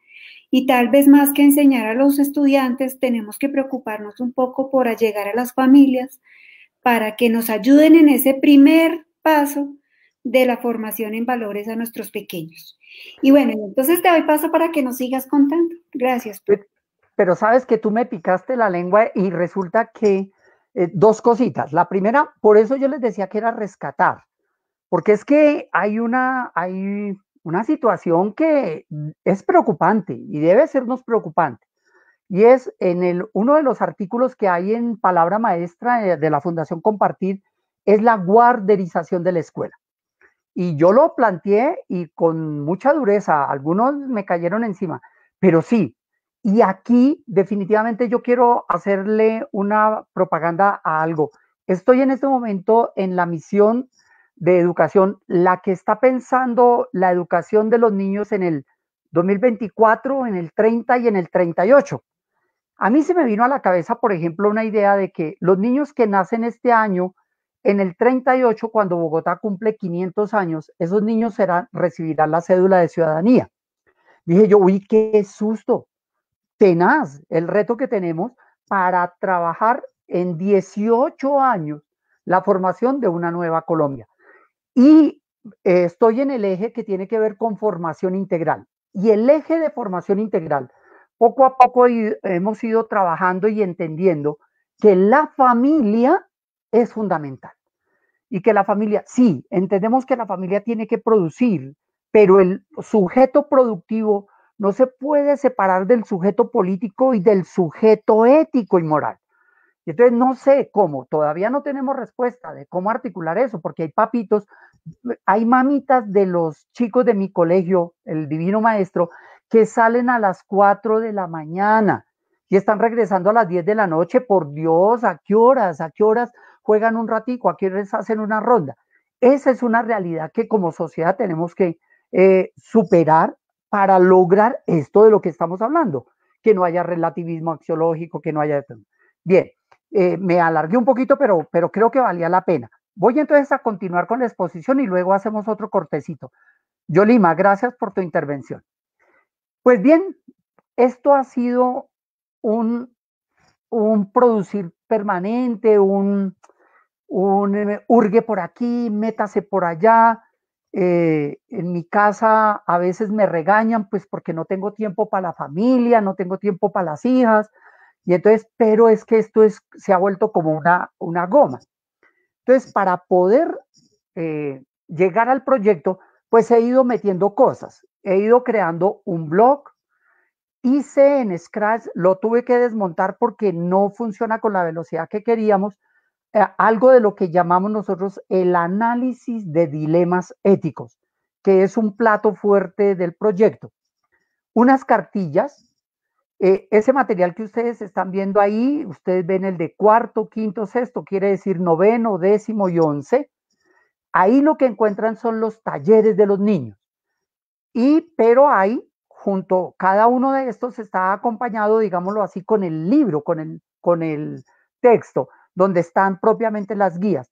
[SPEAKER 1] y tal vez más que enseñar a los estudiantes, tenemos que preocuparnos un poco por llegar a las familias para que nos ayuden en ese primer paso de la formación en valores a nuestros pequeños. Y bueno, entonces te doy paso para que nos sigas contando. Gracias. Pero, sabes que tú me picaste la lengua y resulta que
[SPEAKER 3] eh, dos cositas. La primera, por eso yo les decía que era rescatar, porque es que hay una, hay una situación que mm, es preocupante y debe sernos preocupante. Y es en el, uno de los artículos que hay en Palabra Maestra eh, de la Fundación Compartir, es la guarderización de la escuela. Y yo lo planteé y con mucha dureza, algunos me cayeron encima, pero sí, y aquí definitivamente yo quiero hacerle una propaganda a algo. Estoy en este momento en la misión de educación, la que está pensando la educación de los niños en el 2024, en el 30 y en el 38. A mí se me vino a la cabeza, por ejemplo, una idea de que los niños que nacen este año, en el 38, cuando Bogotá cumple 500 años, esos niños serán, recibirán la cédula de ciudadanía. Dije yo, uy, qué susto, tenaz el reto que tenemos para trabajar en 18 años la formación de una nueva Colombia. Y eh, estoy en el eje que tiene que ver con formación integral. Y el eje de formación integral, poco a poco hemos ido trabajando y entendiendo que la familia es fundamental. Y que la familia, sí, entendemos que la familia tiene que producir, pero el sujeto productivo no se puede separar del sujeto político y del sujeto ético y moral. Entonces, no sé cómo, todavía no tenemos respuesta de cómo articular eso, porque hay papitos hay mamitas de los chicos de mi colegio, el Divino Maestro, que salen a las 4 de la mañana y están regresando a las 10 de la noche. Por Dios, ¿a qué horas? ¿A qué horas juegan un ratico? ¿A qué horas hacen una ronda? Esa es una realidad que como sociedad tenemos que eh, superar para lograr esto de lo que estamos hablando, que no haya relativismo axiológico, que no haya... Bien, eh, me alargué un poquito, pero, pero creo que valía la pena. Voy entonces a continuar con la exposición y luego hacemos otro cortecito. Yolima, gracias por tu intervención. Pues bien, esto ha sido un, producir permanente, un, un eh, por aquí, métase por allá. Eh, en mi casa a veces me regañan, pues porque no tengo tiempo para la familia, no tengo tiempo para las hijas. Y entonces, pero es que esto es, se ha vuelto como una, una goma. Entonces, para poder eh, llegar al proyecto, pues he ido metiendo cosas. He ido creando un blog. Hice en Scratch, lo tuve que desmontar porque no funciona con la velocidad que queríamos, eh, algo de lo que llamamos nosotros el análisis de dilemas éticos, que es un plato fuerte del proyecto. Unas cartillas eh, ese material que ustedes están viendo ahí, ustedes ven el de cuarto, quinto, sexto, quiere decir noveno, décimo y once. Ahí lo que encuentran son los talleres de los niños. Y, pero ahí junto, cada uno de estos está acompañado, digámoslo así, con el libro, con el, con el texto, donde están propiamente las guías.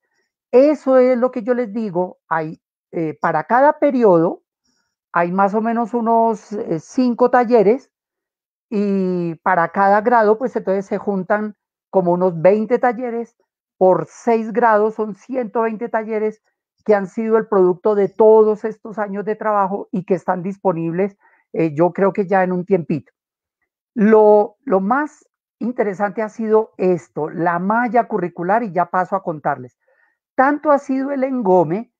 [SPEAKER 3] Eso es lo que yo les digo, hay, eh, para cada periodo hay más o menos unos eh, cinco talleres y para cada grado, pues entonces se juntan como unos 20 talleres, por 6 grados son 120 talleres que han sido el producto de todos estos años de trabajo y que están disponibles, eh, yo creo que ya en un tiempito. Lo, lo más interesante ha sido esto, la malla curricular, y ya paso a contarles. Tanto ha sido el engome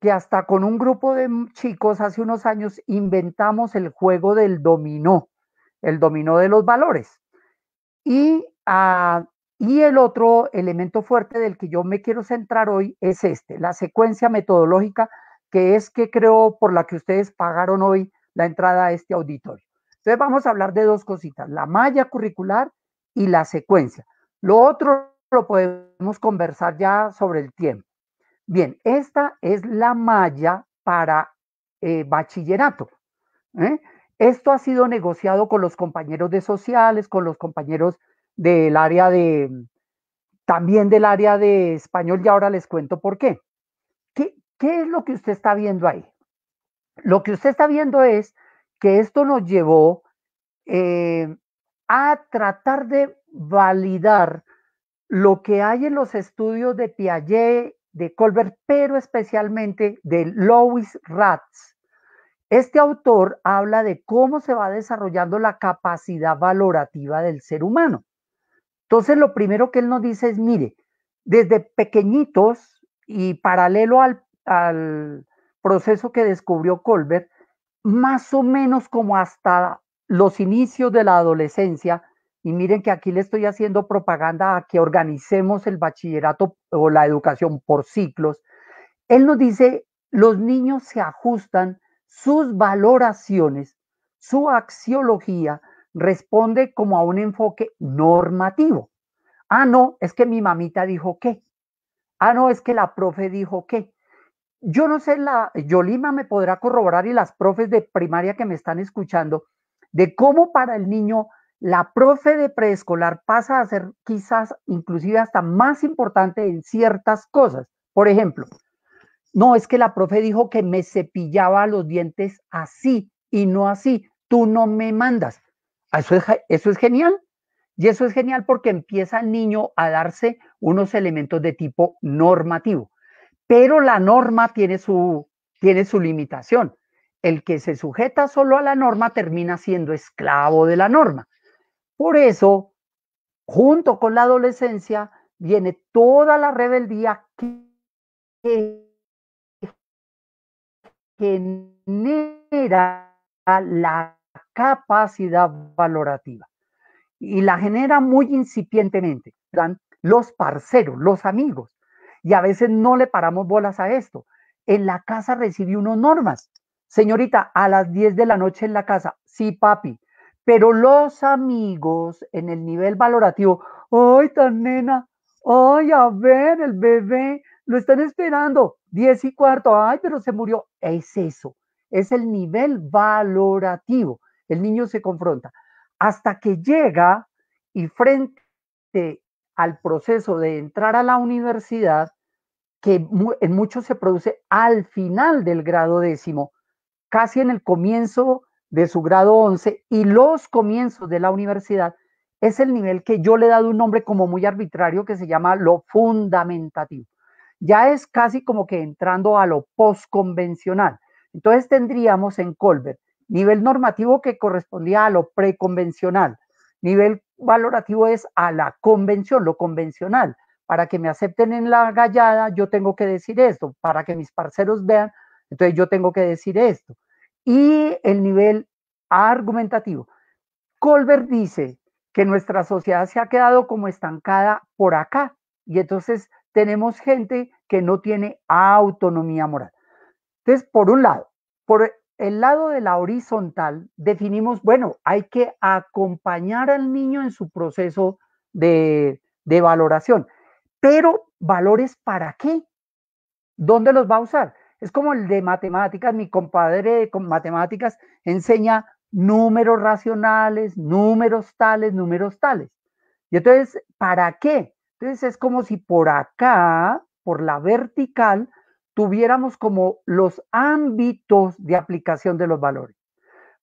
[SPEAKER 3] que hasta con un grupo de chicos hace unos años inventamos el juego del dominó el dominó de los valores. Y, ah, y el otro elemento fuerte del que yo me quiero centrar hoy es este, la secuencia metodológica, que es que creo por la que ustedes pagaron hoy la entrada a este auditorio. Entonces vamos a hablar de dos cositas, la malla curricular y la secuencia. Lo otro lo podemos conversar ya sobre el tiempo. Bien, esta es la malla para eh, bachillerato. ¿eh? Esto ha sido negociado con los compañeros de sociales, con los compañeros del área de, mm, también del área de español, y ahora les cuento por qué. ¿Qué, es lo que usted está viendo ahí? Lo que usted está viendo es que esto nos llevó eh, a tratar de validar lo que hay en los estudios de Piaget, de Colbert, pero especialmente de Louis Ratz, este autor habla de cómo se va desarrollando la capacidad valorativa del ser humano. Entonces, lo primero que él nos dice es, mire, desde pequeñitos y paralelo al, proceso que descubrió Colbert, más o menos como hasta los inicios de la adolescencia, y miren que aquí le estoy haciendo propaganda a que organicemos el bachillerato o la educación por ciclos, él nos dice, los niños se ajustan sus valoraciones, su axiología responde como a un enfoque normativo. Ah, no, es que mi mamita dijo qué. Ah, no, es que la profe dijo qué. Yo no sé, la Yolima me podrá corroborar y las profes de primaria que me están escuchando, de cómo para el niño la profe de preescolar pasa a ser quizás inclusive hasta más importante en ciertas cosas. Por ejemplo, no, es que la profe dijo que me cepillaba los dientes así y no así. Tú no me mandas. Ah, eso es, genial. Y eso es genial porque empieza el niño a darse unos elementos de tipo normativo. Pero la norma tiene su, tiene su limitación. El que se sujeta solo a la norma termina siendo esclavo de la norma. Por eso, junto con la adolescencia, viene toda la rebeldía que genera la capacidad valorativa y la genera muy incipientemente. Los parceros, los amigos. Y a veces no le paramos bolas a esto. En la casa recibí unos normas. Señorita, a las 10 de la noche en la casa. Sí, papi. Pero los amigos en el nivel valorativo, ay, tan nena, ay, a ver, el bebé, lo están esperando, diez y cuarto, ay, pero se murió. Es eso, es el nivel valorativo. El niño se confronta hasta que llega y frente al proceso de entrar a la universidad, que en muchos se produce al final del grado décimo, casi en el comienzo de su grado 11 y los comienzos de la universidad, es el nivel que yo le he dado un nombre como muy arbitrario que se llama lo fundamentativo ya es casi como que entrando a lo postconvencional. Entonces tendríamos en Colbert nivel normativo que correspondía a lo preconvencional, nivel valorativo es a la convención, lo convencional. Para que me acepten en la gallada, yo tengo que decir esto. Para que mis parceros vean, entonces yo tengo que decir esto. Y el nivel argumentativo. Colbert dice que nuestra sociedad se ha quedado como estancada por acá. Y entonces tenemos gente que no tiene autonomía moral. Entonces, por un lado, por el lado de la horizontal, definimos, bueno, hay que acompañar al niño en su proceso de, valoración, pero valores para qué? ¿Dónde los va a usar? Es como el de matemáticas, mi compadre de matemáticas enseña números racionales, números tales, números tales. Y entonces, ¿para qué? Entonces es como si por acá por la vertical, tuviéramos como los ámbitos de aplicación de los valores.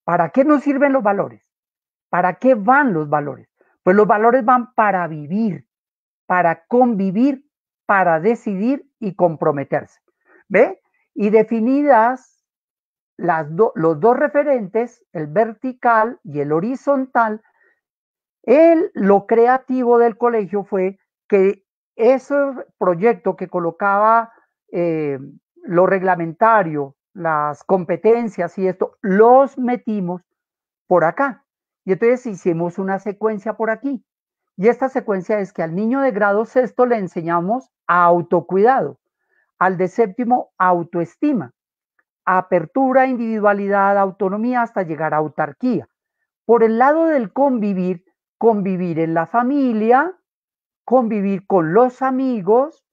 [SPEAKER 3] ¿Para qué nos sirven los valores? ¿Para qué van los valores? Pues los valores van para vivir, para convivir, para decidir y comprometerse. ¿Ve? Y definidas las los dos referentes, el vertical y el horizontal, el, lo creativo del colegio fue que ese proyecto que colocaba eh, lo reglamentario, las competencias y esto, los metimos por acá. Y entonces hicimos una secuencia por aquí. Y esta secuencia es que al niño de grado sexto le enseñamos a autocuidado, al de séptimo autoestima, apertura, individualidad, autonomía hasta llegar a autarquía. Por el lado del convivir, convivir en la familia, convivir con los amigos,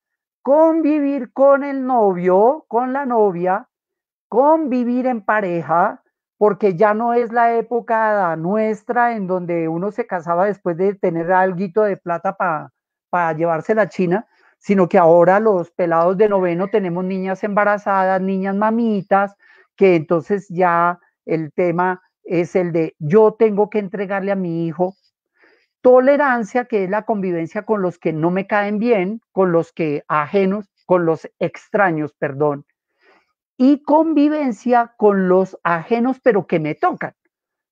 [SPEAKER 3] convivir con el novio, con la novia, convivir en pareja, porque ya no es la época nuestra en donde uno se casaba después de tener algo de plata para para llevarse la China, sino que ahora los pelados de noveno tenemos niñas embarazadas, niñas mamitas, que entonces ya el tema es el de yo tengo que entregarle a mi hijo Tolerancia, que es la convivencia con los que no me caen bien, con los que ajenos, con los extraños, perdón. Y convivencia con los ajenos, pero que me tocan.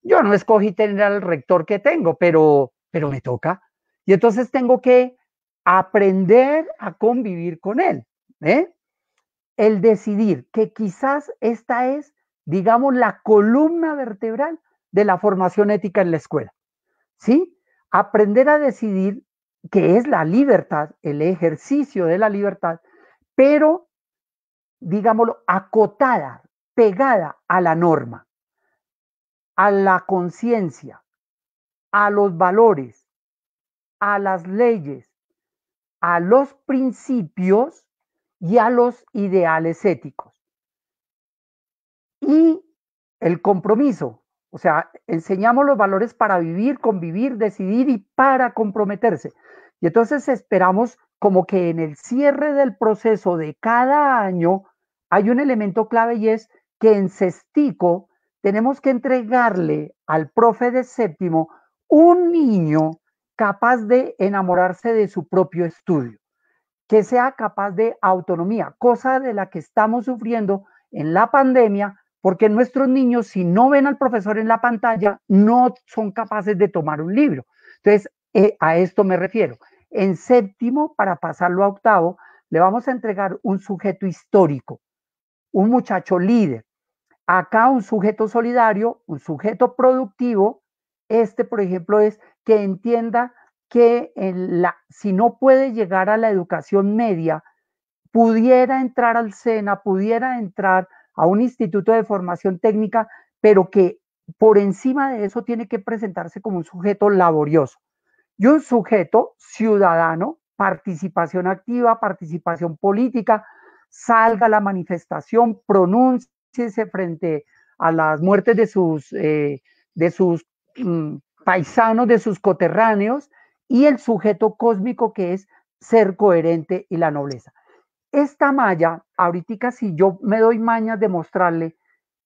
[SPEAKER 3] Yo no escogí tener al rector que tengo, pero, pero me toca. Y entonces tengo que aprender a convivir con él. ¿eh? El decidir que quizás esta es, digamos, la columna vertebral de la formación ética en la escuela. ¿Sí? aprender a decidir, que es la libertad, el ejercicio de la libertad, pero, digámoslo, acotada, pegada a la norma, a la conciencia, a los valores, a las leyes, a los principios y a los ideales éticos. Y el compromiso, o sea, enseñamos los valores para vivir, convivir, decidir y para comprometerse. Y entonces esperamos como que en el cierre del proceso de cada año hay un elemento clave y es que en cestico tenemos que entregarle al profe de séptimo un niño capaz de enamorarse de su propio estudio, que sea capaz de autonomía, cosa de la que estamos sufriendo en la pandemia porque nuestros niños, si no ven al profesor en la pantalla, no son capaces de tomar un libro. Entonces, eh, a esto me refiero. En séptimo, para pasarlo a octavo, le vamos a entregar un sujeto histórico, un muchacho líder. Acá un sujeto solidario, un sujeto productivo. Este, por ejemplo, es que entienda que si no puede llegar a la educación media, pudiera entrar al SENA, pudiera entrar a un instituto de formación técnica, pero que por encima de eso tiene que presentarse como un sujeto laborioso y un sujeto ciudadano, participación activa, participación política, salga a la manifestación, pronúnciese frente a las muertes de sus, eh, de sus mm, paisanos, de sus coterráneos, y el sujeto cósmico que es ser coherente y la nobleza esta malla, ahorita si yo me doy mañas de mostrarle,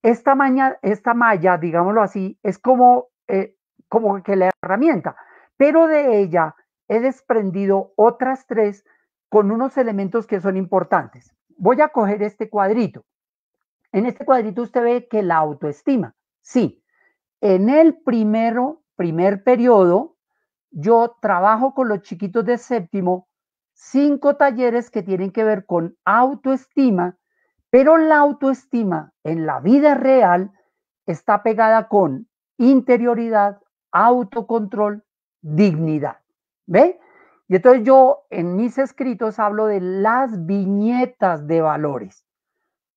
[SPEAKER 3] esta, esta malla, digámoslo así, es como, eh, como que la herramienta, pero de ella he desprendido otras tres con unos elementos que son importantes. Voy a coger este cuadrito. En este cuadrito usted ve que la autoestima, sí, en el primero, primer periodo, yo trabajo con los chiquitos de séptimo cinco talleres que tienen que ver con autoestima, pero la autoestima en la vida real está pegada con interioridad, autocontrol, dignidad. ¿Ve? Y entonces yo en mis escritos hablo de las viñetas de valores.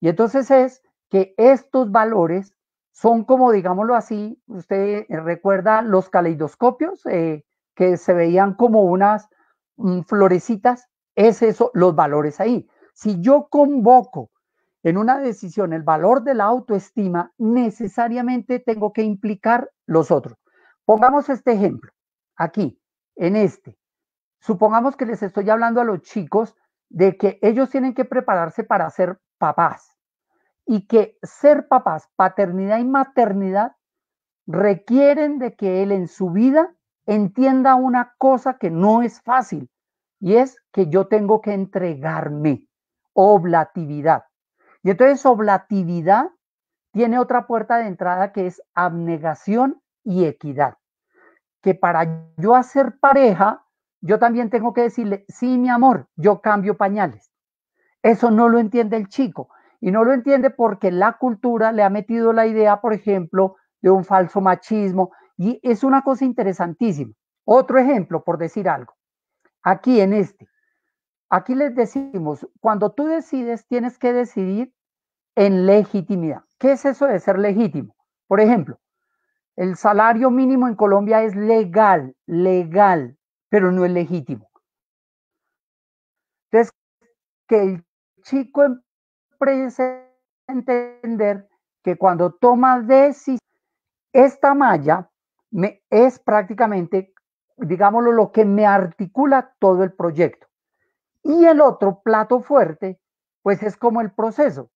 [SPEAKER 3] Y entonces es que estos valores son como, digámoslo así, usted recuerda los caleidoscopios eh, que se veían como unas Mm, florecitas, es eso, los valores ahí. Si yo convoco en una decisión el valor de la autoestima, necesariamente tengo que implicar los otros. Pongamos este ejemplo, aquí, en este. Supongamos que les estoy hablando a los chicos de que ellos tienen que prepararse para ser papás y que ser papás, paternidad y maternidad requieren de que él en su vida entienda una cosa que no es fácil y es que yo tengo que entregarme, oblatividad. Y entonces oblatividad tiene otra puerta de entrada que es abnegación y equidad. Que para yo hacer pareja, yo también tengo que decirle, sí, mi amor, yo cambio pañales. Eso no lo entiende el chico. Y no lo entiende porque la cultura le ha metido la idea, por ejemplo, de un falso machismo, y es una cosa interesantísima. Otro ejemplo, por decir algo, aquí en este, aquí les decimos, cuando tú decides, tienes que decidir en legitimidad. ¿Qué es eso de ser legítimo? Por ejemplo, el salario mínimo en Colombia es legal, legal, pero no es legítimo. Entonces, que el chico empiece a entender que cuando toma decisión esta malla es prácticamente, digámoslo, lo que me articula todo el proyecto. Y el otro plato fuerte, pues es como el proceso.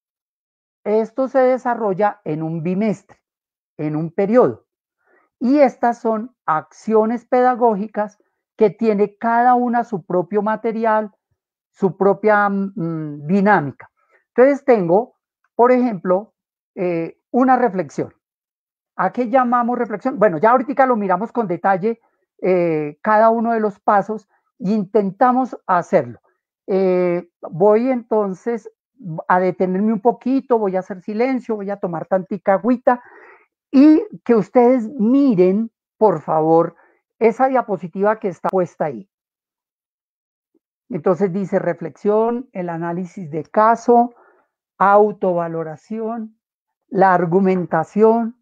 [SPEAKER 3] Esto se desarrolla en un bimestre, en un periodo. Y estas son acciones pedagógicas que tiene cada una su propio material, su propia mm, dinámica. Entonces tengo, por ejemplo, eh, una reflexión. ¿A qué llamamos reflexión? Bueno, ya ahorita lo miramos con detalle eh, cada uno de los pasos e intentamos hacerlo. Eh, voy entonces a detenerme un poquito, voy a hacer silencio, voy a tomar tantica agüita y que ustedes miren, por favor, esa diapositiva que está puesta ahí. Entonces dice reflexión, el análisis de caso, autovaloración, la argumentación,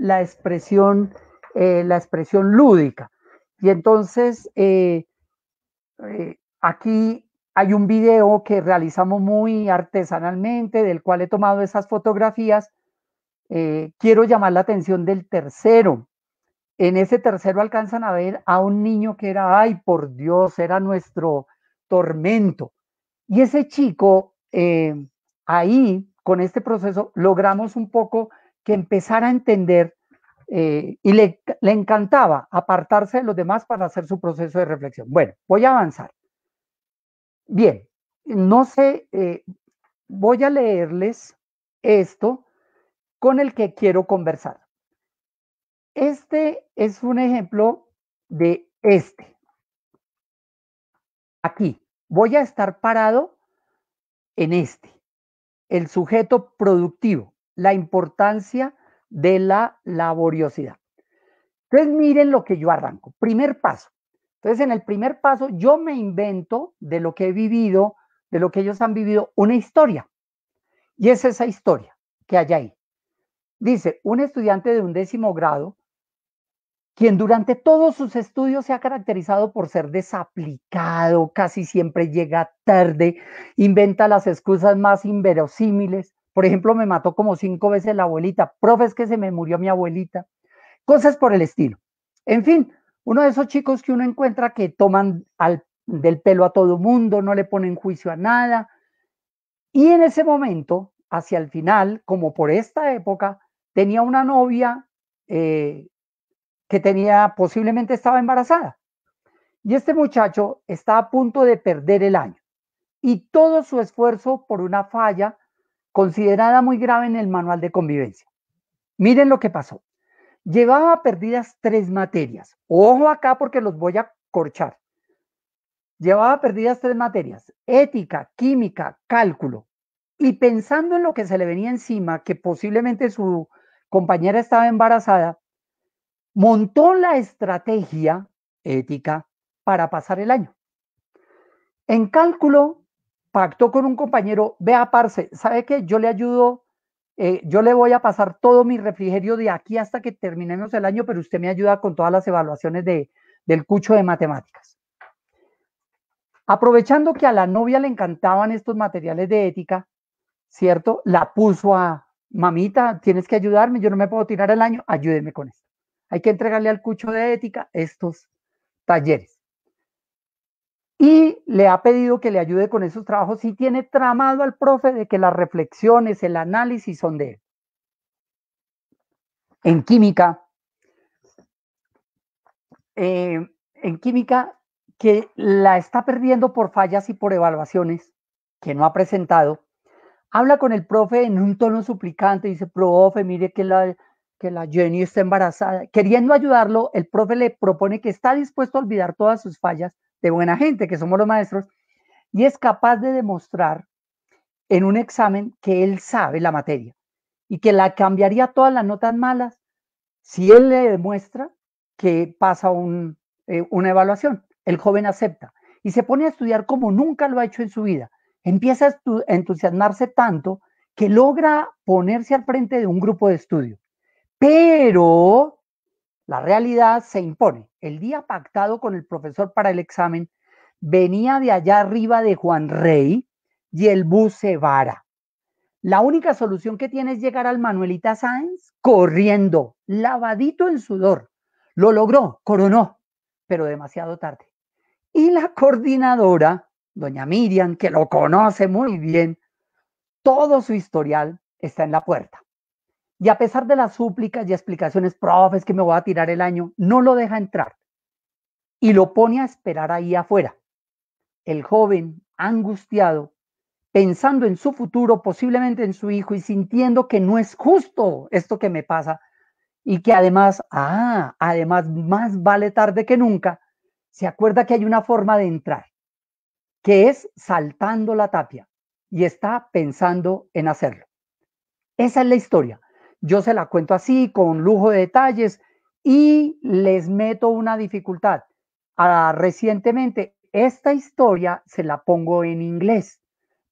[SPEAKER 3] la expresión, eh, la expresión lúdica. Y entonces, eh, eh, aquí hay un video que realizamos muy artesanalmente, del cual he tomado esas fotografías. quiero llamar la atención del tercero. En ese tercero alcanzan a ver a un niño que era, ay, por Dios, era nuestro tormento. Y ese chico, ahí, con este proceso, logramos un poco que empezara a entender eh, y le, encantaba apartarse de los demás para hacer su proceso de reflexión. Bueno, voy a avanzar. Bien, no sé, eh, voy a leerles esto con el que quiero conversar. Este es un ejemplo de este. Aquí voy a estar parado en este, el sujeto productivo la importancia de la laboriosidad. Entonces, miren lo que yo arranco. Primer paso. Entonces, en el primer paso, yo me invento de lo que he vivido, de lo que ellos han vivido, una historia. Y es esa historia que hay ahí. Dice, un estudiante de un décimo grado, quien durante todos sus estudios se ha caracterizado por ser desaplicado, casi siempre llega tarde, inventa las excusas más inverosímiles, por ejemplo, me mató como cinco veces la abuelita. Profe, es que se me murió mi abuelita. Cosas por el estilo. En fin, uno de esos chicos que uno encuentra que toman del pelo a todo mundo, no le ponen juicio a nada. Y en ese momento, hacia el final, como por esta época, tenía una novia eh, que tenía, posiblemente estaba embarazada. Y este muchacho está a punto de perder el año. Y todo su esfuerzo por una falla considerada muy grave en el manual de convivencia. Miren lo que pasó. Llevaba perdidas tres materias. Ojo acá porque los voy a corchar. Llevaba perdidas tres materias, ética, química, cálculo. Y pensando en lo que se le venía encima, que posiblemente su compañera estaba embarazada, montó la estrategia ética para pasar el año. En cálculo pactó con un compañero, vea, parce, ¿sabe qué? Yo le ayudo, eh, yo le voy a pasar todo mi refrigerio de aquí hasta que terminemos el año, pero usted me ayuda con todas las evaluaciones de, del cucho de matemáticas. Aprovechando que a la novia le encantaban estos materiales de ética, ¿cierto? La puso a, mamita, tienes que ayudarme, yo no me puedo tirar el año, ayúdeme con esto. Hay que entregarle al cucho de ética estos talleres y le ha pedido que le ayude con esos trabajos y tiene tramado al profe de que las reflexiones, el análisis son de él. En química, eh, en química que la está perdiendo por fallas y por evaluaciones que no ha presentado, habla con el profe en un tono suplicante, dice, profe, mire que la, que la Jenny está embarazada. Queriendo ayudarlo, el profe le propone que está dispuesto a olvidar todas sus fallas de buena gente, que somos los maestros, y es capaz de demostrar en un examen que él sabe la materia y que la cambiaría todas las notas malas si él le demuestra que pasa eh, una evaluación. El joven acepta y se pone a estudiar como nunca lo ha hecho en su vida. Empieza a entusiasmarse tanto que logra ponerse al frente de un grupo de estudio. Pero la realidad se impone el día pactado con el profesor para el examen, venía de allá arriba de Juan Rey y el bus se vara. La única solución que tiene es llegar al Manuelita Sáenz corriendo, lavadito en sudor. Lo logró, coronó, pero demasiado tarde. Y la coordinadora, doña Miriam, que lo conoce muy bien, todo su historial está en la puerta. Y a pesar de las súplicas y explicaciones, es que me voy a tirar el año, no lo deja entrar y lo pone a esperar ahí afuera. El joven, angustiado, pensando en su futuro, posiblemente en su hijo y sintiendo que no es justo esto que me pasa y que además, ah, además más vale tarde que nunca, se acuerda que hay una forma de entrar, que es saltando la tapia y está pensando en hacerlo. Esa es la historia yo se la cuento así, con lujo de detalles, y les meto una dificultad. Ah, recientemente, esta historia se la pongo en inglés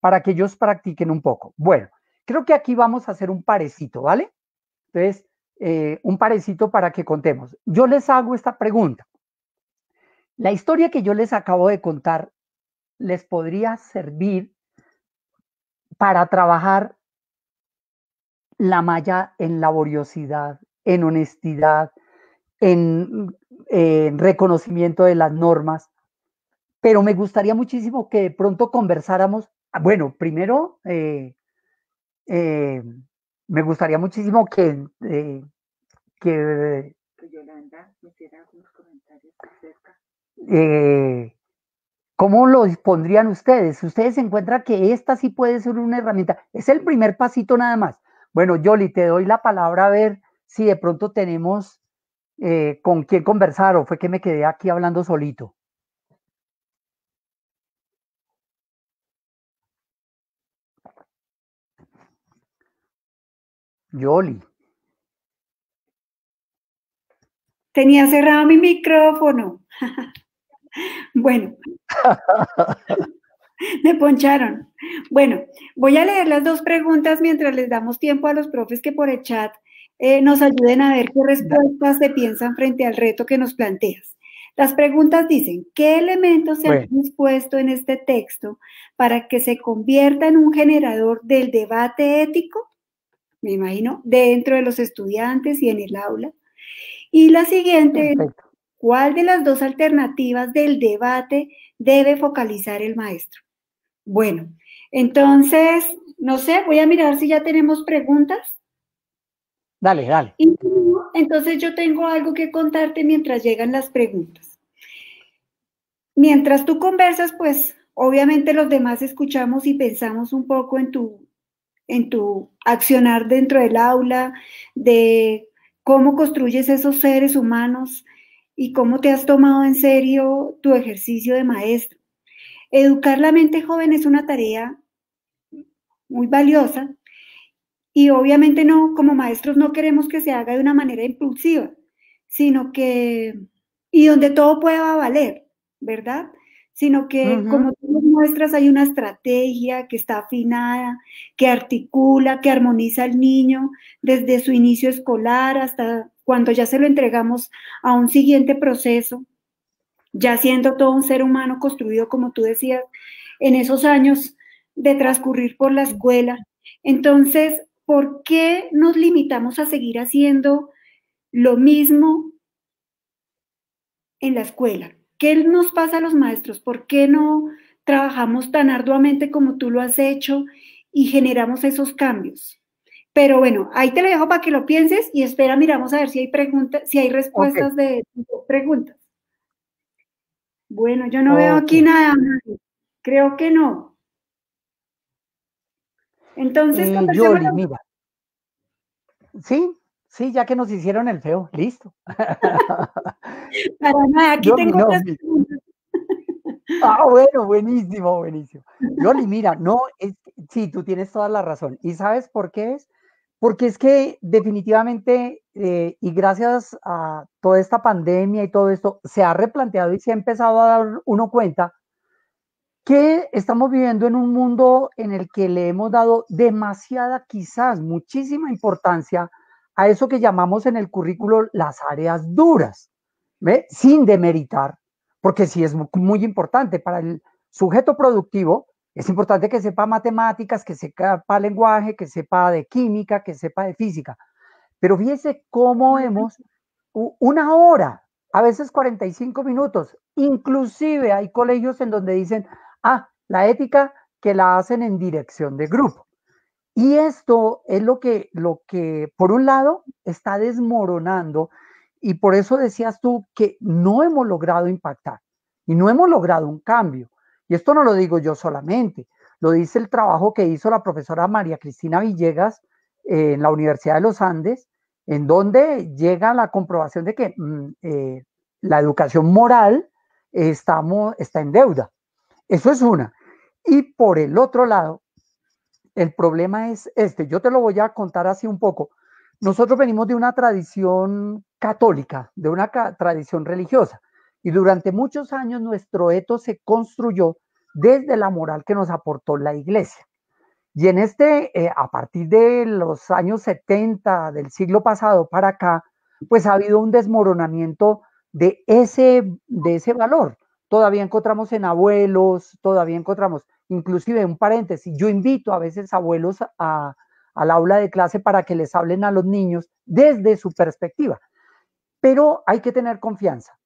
[SPEAKER 3] para que ellos practiquen un poco. Bueno, creo que aquí vamos a hacer un parecito, ¿vale? Entonces, eh, un parecito para que contemos. Yo les hago esta pregunta. La historia que yo les acabo de contar les podría servir para trabajar la malla en laboriosidad, en honestidad, en, reconocimiento de las normas. Pero me gustaría muchísimo que pronto conversáramos. Ah, bueno, primero, eh, eh, me gustaría muchísimo que... Eh, que
[SPEAKER 2] Yolanda algunos comentarios
[SPEAKER 3] acerca. ¿Cómo lo pondrían ustedes? Ustedes encuentran que esta sí puede ser una herramienta. Es el primer pasito nada más. Bueno, Yoli, te doy la palabra a ver si de pronto tenemos eh, con quién conversar o fue que me quedé aquí hablando solito.
[SPEAKER 1] Yoli. Tenía cerrado mi micrófono. bueno. Me poncharon. Bueno, voy a leer las dos preguntas mientras les damos tiempo a los profes que por el chat eh, nos ayuden a ver qué respuestas se piensan frente al reto que nos planteas. Las preguntas dicen, ¿qué elementos se han dispuesto en este texto para que se convierta en un generador del debate ético? Me imagino, dentro de los estudiantes y en el aula. Y la siguiente ¿cuál de las dos alternativas del debate debe focalizar el maestro? Bueno, entonces, no sé, voy a mirar si ya tenemos preguntas. Dale, dale. entonces yo tengo algo que contarte mientras llegan las preguntas. Mientras tú conversas, pues obviamente los demás escuchamos y pensamos un poco en tu, en tu accionar dentro del aula, de cómo construyes esos seres humanos y cómo te has tomado en serio tu ejercicio de maestro. Educar la mente joven es una tarea muy valiosa y obviamente no, como maestros no queremos que se haga de una manera impulsiva, sino que, y donde todo pueda valer, ¿verdad? Sino que como tú nos muestras hay una estrategia que está afinada, que articula, que armoniza al niño desde su inicio escolar hasta cuando ya se lo entregamos a un siguiente proceso ya siendo todo un ser humano construido, como tú decías, en esos años de transcurrir por la escuela. Entonces, ¿por qué nos limitamos a seguir haciendo lo mismo en la escuela? ¿Qué nos pasa a los maestros? ¿Por qué no trabajamos tan arduamente como tú lo has hecho y generamos esos cambios? Pero bueno, ahí te lo dejo para que lo pienses y espera, miramos a ver si hay preguntas, si hay respuestas de tus preguntas. Bueno, yo no veo aquí nada, creo que no. Entonces, eh, mira.
[SPEAKER 3] Sí, sí, ya que nos hicieron el feo, listo. Para aquí tengo otras Ah, bueno, buenísimo, buenísimo. Yoli, mira, no, sí, tú tienes toda la razón. ¿Y sabes por qué es? Porque es que definitivamente, eh, y gracias a toda esta pandemia y todo esto, se ha replanteado y se ha empezado a dar uno cuenta que estamos viviendo en un mundo en el que le hemos dado demasiada, quizás muchísima importancia a eso que llamamos en el currículo las áreas duras, sin demeritar, porque sí es muy importante para el sujeto productivo, es importante que sepa matemáticas, que sepa lenguaje, que sepa de química, que sepa de física. Pero fíjese cómo hemos, una hora, a veces 45 minutos, inclusive hay colegios en donde dicen, ah, la ética que la hacen en dirección de grupo. Y esto es lo que, lo que, por un lado, está desmoronando y por eso decías tú que no hemos logrado impactar y no hemos logrado un cambio. Y esto no lo digo yo solamente, lo dice el trabajo que hizo la profesora María Cristina Villegas eh, en la Universidad de los Andes, en donde llega la comprobación de que mm, eh, la educación moral está en deuda. Eso es una. Y por el otro lado, el problema es este. Yo te lo voy a contar así un poco. Nosotros venimos de una tradición católica, de una tradición religiosa. Y durante muchos años nuestro eto se construyó desde la moral que nos aportó la iglesia. Y en este, eh, a partir de los años 70 del siglo pasado para acá, pues ha habido un desmoronamiento de ese, de ese valor. Todavía encontramos en abuelos, todavía encontramos, inclusive un paréntesis, yo invito a veces abuelos a, al aula de clase para que les hablen a los niños desde su perspectiva. Pero hay que tener confianza.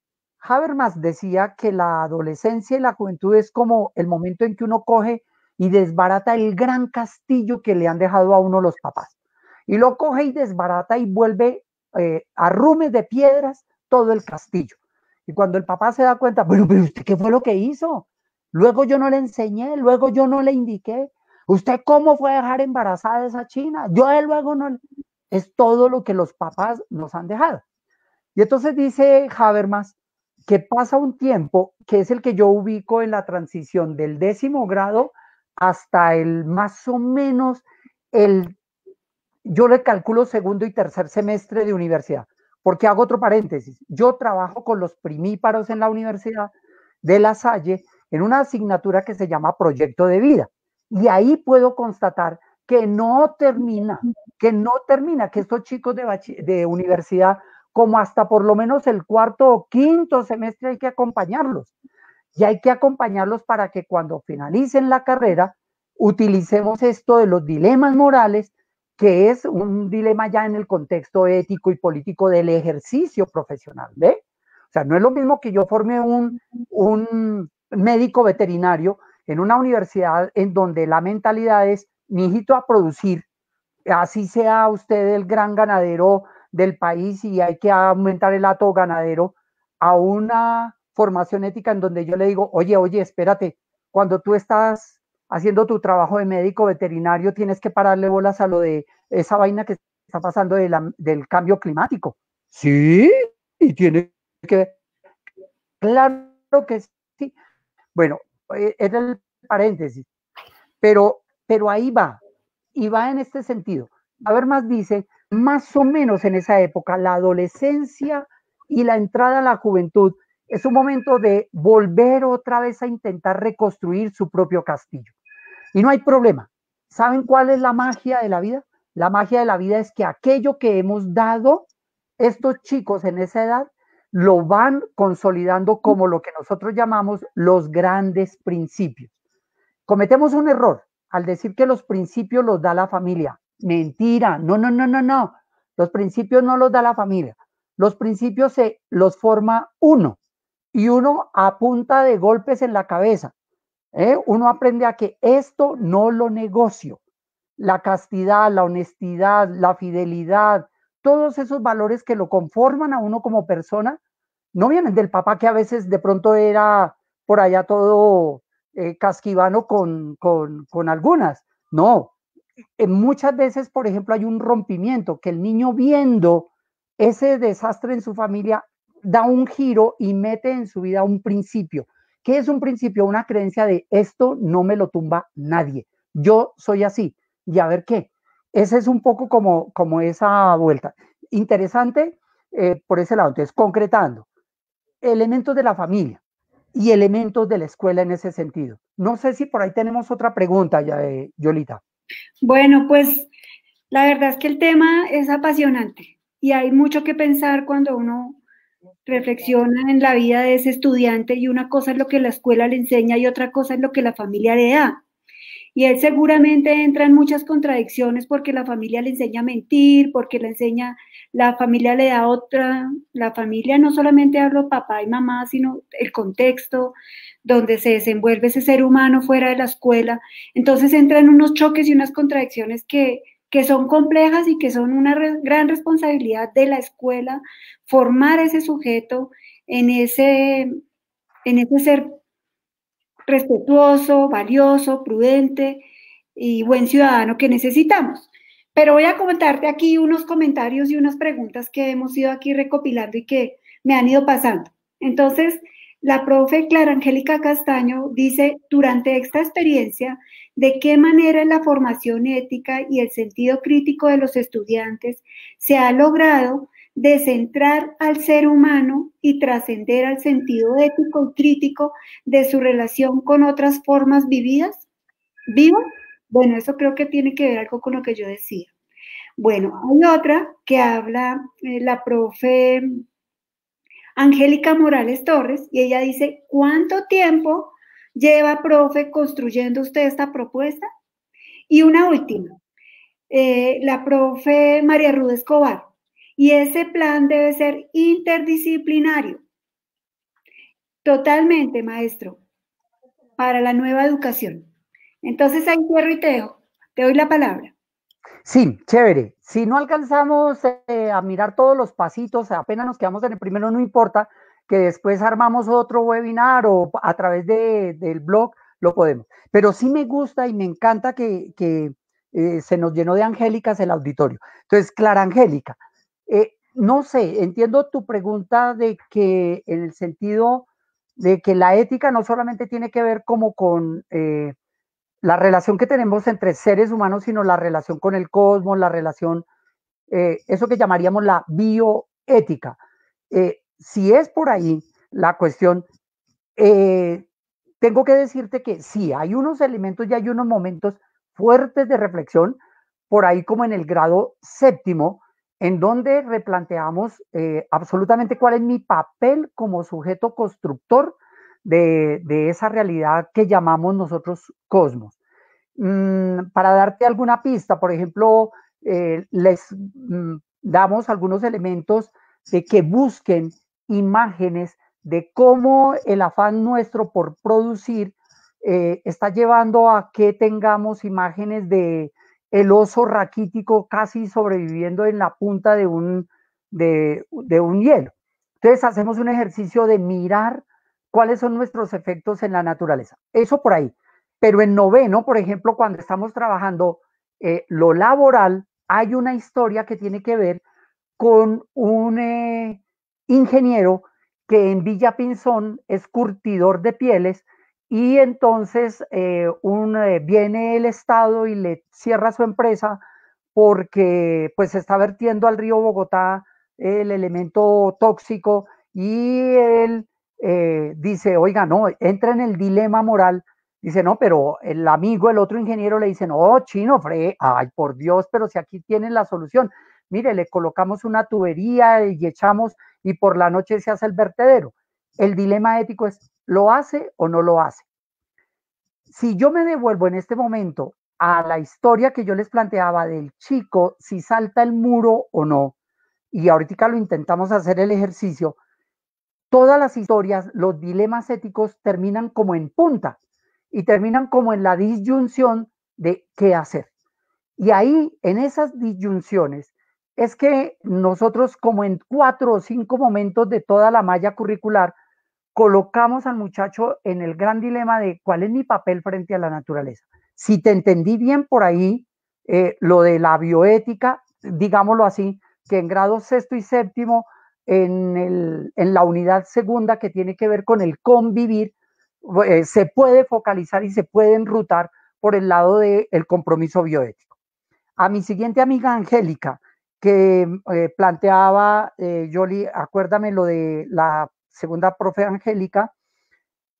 [SPEAKER 3] Habermas decía que la adolescencia y la juventud es como el momento en que uno coge y desbarata el gran castillo que le han dejado a uno los papás. Y lo coge y desbarata y vuelve eh, a rumes de piedras todo el castillo. Y cuando el papá se da cuenta, bueno, pero usted qué fue lo que hizo? Luego yo no le enseñé, luego yo no le indiqué. ¿Usted cómo fue a dejar embarazada a esa china? Yo de luego no. Es todo lo que los papás nos han dejado. Y entonces dice Habermas que pasa un tiempo que es el que yo ubico en la transición del décimo grado hasta el más o menos el, yo le calculo segundo y tercer semestre de universidad, porque hago otro paréntesis, yo trabajo con los primíparos en la Universidad de La Salle en una asignatura que se llama Proyecto de Vida, y ahí puedo constatar que no termina, que no termina, que estos chicos de, de universidad como hasta por lo menos el cuarto o quinto semestre hay que acompañarlos. Y hay que acompañarlos para que cuando finalicen la carrera utilicemos esto de los dilemas morales, que es un dilema ya en el contexto ético y político del ejercicio profesional. ¿ve? O sea, no es lo mismo que yo forme un, un médico veterinario en una universidad en donde la mentalidad es, mi hijito a producir, así sea usted el gran ganadero del país y hay que aumentar el ato ganadero a una formación ética en donde yo le digo, oye, oye, espérate, cuando tú estás haciendo tu trabajo de médico veterinario, tienes que pararle bolas a lo de esa vaina que está pasando del cambio climático. Sí, y tiene que... Claro que sí. Bueno, es eh, el paréntesis, pero, pero ahí va, y va en este sentido. A ver, más dice más o menos en esa época, la adolescencia y la entrada a la juventud, es un momento de volver otra vez a intentar reconstruir su propio castillo. Y no hay problema. ¿Saben cuál es la magia de la vida? La magia de la vida es que aquello que hemos dado, estos chicos en esa edad, lo van consolidando como lo que nosotros llamamos los grandes principios. Cometemos un error al decir que los principios los da la familia. Mentira, no, no, no, no, no. Los principios no los da la familia. Los principios se los forma uno y uno apunta de golpes en la cabeza. ¿eh? Uno aprende a que esto no lo negocio. La castidad, la honestidad, la fidelidad, todos esos valores que lo conforman a uno como persona, no vienen del papá que a veces de pronto era por allá todo eh, casquivano con, con algunas. No, eh, muchas veces, por ejemplo, hay un rompimiento, que el niño viendo ese desastre en su familia da un giro y mete en su vida un principio. que es un principio? Una creencia de esto no me lo tumba nadie. Yo soy así. Y a ver qué. Ese es un poco como, como esa vuelta. Interesante eh, por ese lado. Entonces, concretando, elementos de la familia y elementos de la escuela en ese sentido. No sé si por ahí tenemos otra pregunta, ya, eh, Yolita.
[SPEAKER 1] Bueno, pues la verdad es que el tema es apasionante y hay mucho que pensar cuando uno reflexiona en la vida de ese estudiante y una cosa es lo que la escuela le enseña y otra cosa es lo que la familia le da y él seguramente entra en muchas contradicciones porque la familia le enseña a mentir, porque le enseña, la familia le da otra, la familia no solamente hablo papá y mamá, sino el contexto donde se desenvuelve ese ser humano fuera de la escuela. Entonces entra en unos choques y unas contradicciones que, son complejas y que son una gran responsabilidad de la escuela formar ese sujeto en ese, en ese ser respetuoso, valioso, prudente y buen ciudadano que necesitamos. Pero voy a comentarte aquí unos comentarios y unas preguntas que hemos ido aquí recopilando y que me han ido pasando. Entonces, la profe Clara Angélica Castaño dice, durante esta experiencia, ¿de qué manera la formación ética y el sentido crítico de los estudiantes se ha logrado de centrar al ser humano y trascender al sentido ético y crítico de su relación con otras formas vividas, ¿Vivo? Bueno, eso creo que tiene que ver algo con lo que yo decía. Bueno, hay otra que habla eh, la profe Angélica Morales Torres y ella dice, ¿cuánto tiempo lleva, profe, construyendo usted esta propuesta? Y una última, eh, la profe María Ruda Escobar y ese plan debe ser interdisciplinario. Totalmente, maestro, para la nueva educación. Entonces ahí te doy la palabra.
[SPEAKER 3] Sí, chévere. Si no alcanzamos eh, a mirar todos los pasitos, apenas nos quedamos en el primero, no importa, que después armamos otro webinar o a través del blog lo podemos. Pero sí me gusta y me encanta que, eh, se nos llenó de angélicas el auditorio. Entonces, Clara Angélica, eh, no sé, entiendo tu pregunta de que en el sentido de que la ética no solamente tiene que ver como con eh, la relación que tenemos entre seres humanos, sino la relación con el cosmos, la relación, eh, eso que llamaríamos la bioética. si es por ahí la cuestión, tengo que decirte que sí, hay unos elementos y hay unos momentos fuertes de reflexión, por ahí como en el grado séptimo, en donde replanteamos eh, absolutamente cuál es mi papel como sujeto constructor de, esa realidad que llamamos nosotros cosmos. Mm, para darte alguna pista, por ejemplo, eh, les mm, damos algunos elementos de que busquen imágenes de cómo el afán nuestro por producir eh, está llevando a que tengamos imágenes de el oso raquítico casi sobreviviendo en la punta de un, de, un hielo. Entonces hacemos un ejercicio de mirar cuáles son nuestros efectos en la naturaleza. Eso por ahí. Pero en noveno, por ejemplo, cuando estamos trabajando eh, lo laboral, hay una historia que tiene que ver con un eh, ingeniero que en Villa Pinzón es curtidor de pieles y entonces eh, eh, viene el Estado y le cierra su empresa porque pues se está vertiendo al río Bogotá el elemento tóxico y él eh, dice, oiga, no, entra en el dilema moral. Dice, no, pero el amigo, el otro ingeniero le dice, no, chino, Fre, ay, por Dios, pero si aquí tienen la solución. Mire, le colocamos una tubería y echamos y por la noche se hace el vertedero. El dilema ético es, ¿Lo hace o no lo hace? Si yo me devuelvo en este momento a la historia que yo les planteaba del chico, si salta el muro o no, y ahorita lo intentamos hacer el ejercicio, todas las historias, los dilemas éticos terminan como en punta y terminan como en la disyunción de qué hacer. Y ahí, en esas disyunciones, es que nosotros como en cuatro o cinco momentos de toda la malla curricular colocamos al muchacho en el gran dilema de cuál es mi papel frente a la naturaleza. Si te entendí bien por ahí, eh, lo de la bioética, digámoslo así, que en grados sexto y séptimo, en, la unidad segunda que tiene que ver con el convivir, eh, se puede focalizar y se puede enrutar por el lado del compromiso bioético. A mi siguiente amiga Angélica, que eh, planteaba, Yoli, acuérdame lo de la segunda profe Angélica,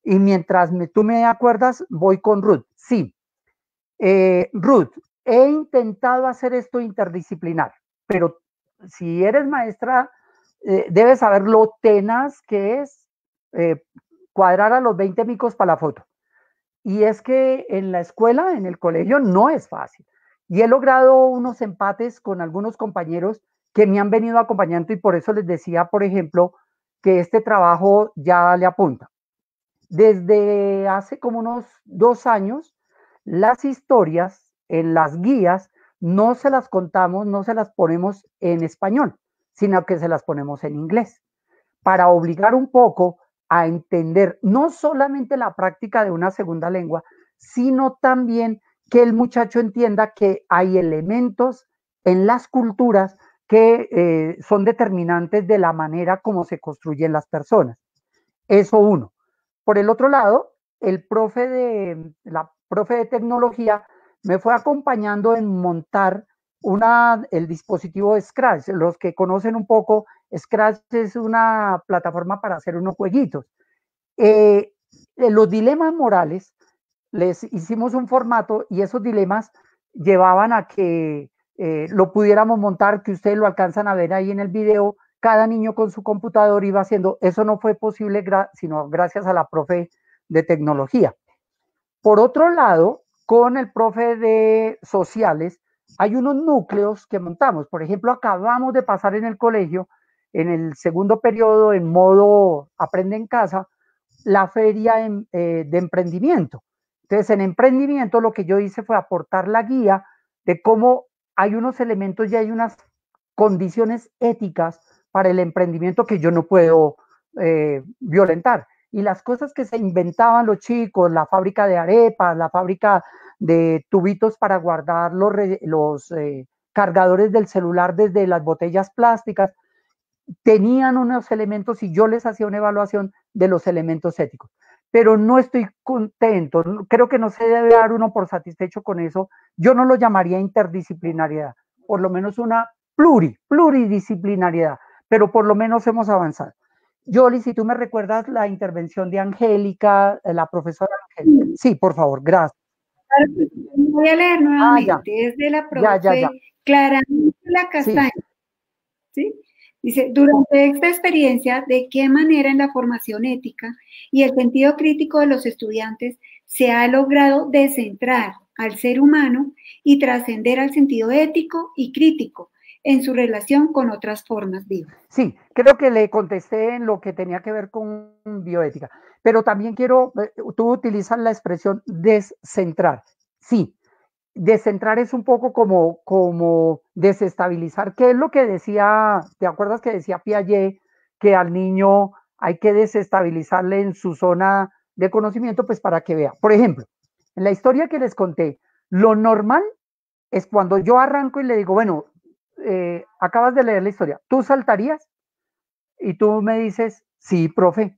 [SPEAKER 3] y mientras me, tú me acuerdas, voy con Ruth. Sí, eh, Ruth, he intentado hacer esto interdisciplinar, pero si eres maestra, eh, debes saber lo tenaz que es eh, cuadrar a los 20 micos para la foto. Y es que en la escuela, en el colegio, no es fácil. Y he logrado unos empates con algunos compañeros que me han venido acompañando y por eso les decía, por ejemplo, que este trabajo ya le apunta. Desde hace como unos dos años, las historias en las guías no se las contamos, no se las ponemos en español, sino que se las ponemos en inglés, para obligar un poco a entender no solamente la práctica de una segunda lengua, sino también que el muchacho entienda que hay elementos en las culturas que eh, son determinantes de la manera como se construyen las personas. Eso uno. Por el otro lado, el profe de, la profe de tecnología me fue acompañando en montar una, el dispositivo Scratch. Los que conocen un poco, Scratch es una plataforma para hacer unos jueguitos. Eh, eh, los dilemas morales, les hicimos un formato y esos dilemas llevaban a que eh, lo pudiéramos montar, que ustedes lo alcanzan a ver ahí en el video, cada niño con su computador iba haciendo, eso no fue posible sino gracias a la profe de tecnología. Por otro lado, con el profe de sociales, hay unos núcleos que montamos. Por ejemplo, acabamos de pasar en el colegio, en el segundo periodo, en modo aprende en casa, la feria eh, de emprendimiento. Entonces, en emprendimiento lo que yo hice fue aportar la guía de cómo hay unos elementos y hay unas condiciones éticas para el emprendimiento que yo no puedo eh, violentar. Y las cosas que se inventaban los chicos, la fábrica de arepas, la fábrica de tubitos para guardar los, eh, cargadores del celular desde las botellas plásticas, tenían unos elementos y yo les hacía una evaluación de los elementos éticos pero no estoy contento. Creo que no se debe dar uno por satisfecho con eso. Yo no lo llamaría interdisciplinariedad, por lo menos una pluri, pluridisciplinariedad, pero por lo menos hemos avanzado. Yoli, si tú me recuerdas la intervención de Angélica, eh, la profesora Angélica. Sí, por favor, gracias.
[SPEAKER 1] Voy a leer ah, nuevamente, desde la profesora Clara la Castaña. ¿Sí? Dice, durante esta experiencia, ¿de qué manera en la formación ética y el sentido crítico de los estudiantes se ha logrado descentrar al ser humano y trascender al sentido ético y crítico en su relación con otras formas vivas?
[SPEAKER 3] Sí, creo que le contesté en lo que tenía que ver con bioética, pero también quiero, eh, tú utilizas la expresión descentrar. Sí, descentrar es un poco como, como desestabilizar, que es lo que decía, ¿te acuerdas que decía Piaget que al niño hay que desestabilizarle en su zona de conocimiento, pues para que vea? Por ejemplo, en la historia que les conté, lo normal es cuando yo arranco y le digo, bueno, eh, acabas de leer la historia, ¿tú saltarías? Y tú me dices, sí, profe.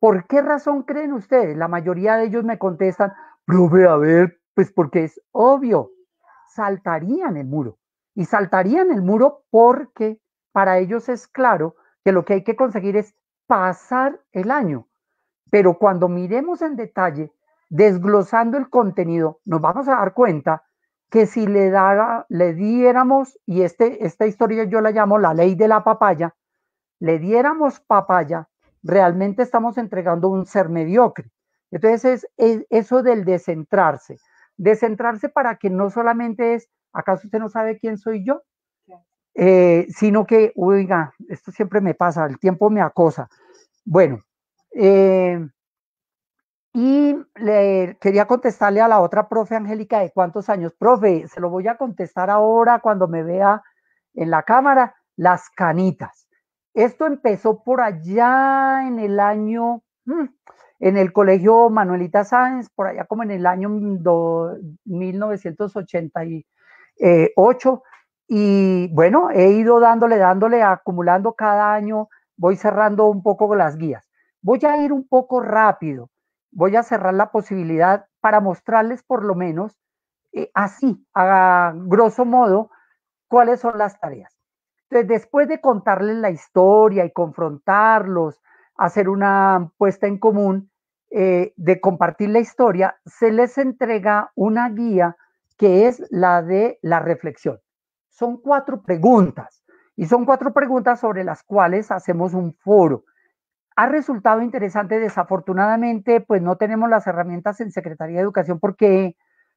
[SPEAKER 3] ¿Por qué razón creen ustedes? La mayoría de ellos me contestan, profe, a ver, pues porque es obvio, saltarían el muro. Y saltarían el muro porque para ellos es claro que lo que hay que conseguir es pasar el año. Pero cuando miremos en detalle, desglosando el contenido, nos vamos a dar cuenta que si le, le diéramos, y este, esta historia yo la llamo la ley de la papaya, le diéramos papaya, realmente estamos entregando un ser mediocre. Entonces, es, es eso del descentrarse de centrarse para que no solamente es, ¿acaso usted no sabe quién soy yo? Eh, sino que, oiga, esto siempre me pasa, el tiempo me acosa. Bueno, eh, y le quería contestarle a la otra profe Angélica de cuántos años. Profe, se lo voy a contestar ahora cuando me vea en la cámara, las canitas. Esto empezó por allá en el año, hmm, en el colegio Manuelita Sáenz, por allá como en el año 1988. Eh, y bueno, he ido dándole, dándole, acumulando cada año, voy cerrando un poco las guías. Voy a ir un poco rápido, voy a cerrar la posibilidad para mostrarles por lo menos eh, así, a grosso modo, cuáles son las tareas. Entonces, después de contarles la historia y confrontarlos, hacer una puesta en común, eh, de compartir la historia, se les entrega una guía que es la de la reflexión. Son cuatro preguntas y son cuatro preguntas sobre las cuales hacemos un foro. Ha resultado interesante, desafortunadamente, pues no tenemos las herramientas en Secretaría de Educación porque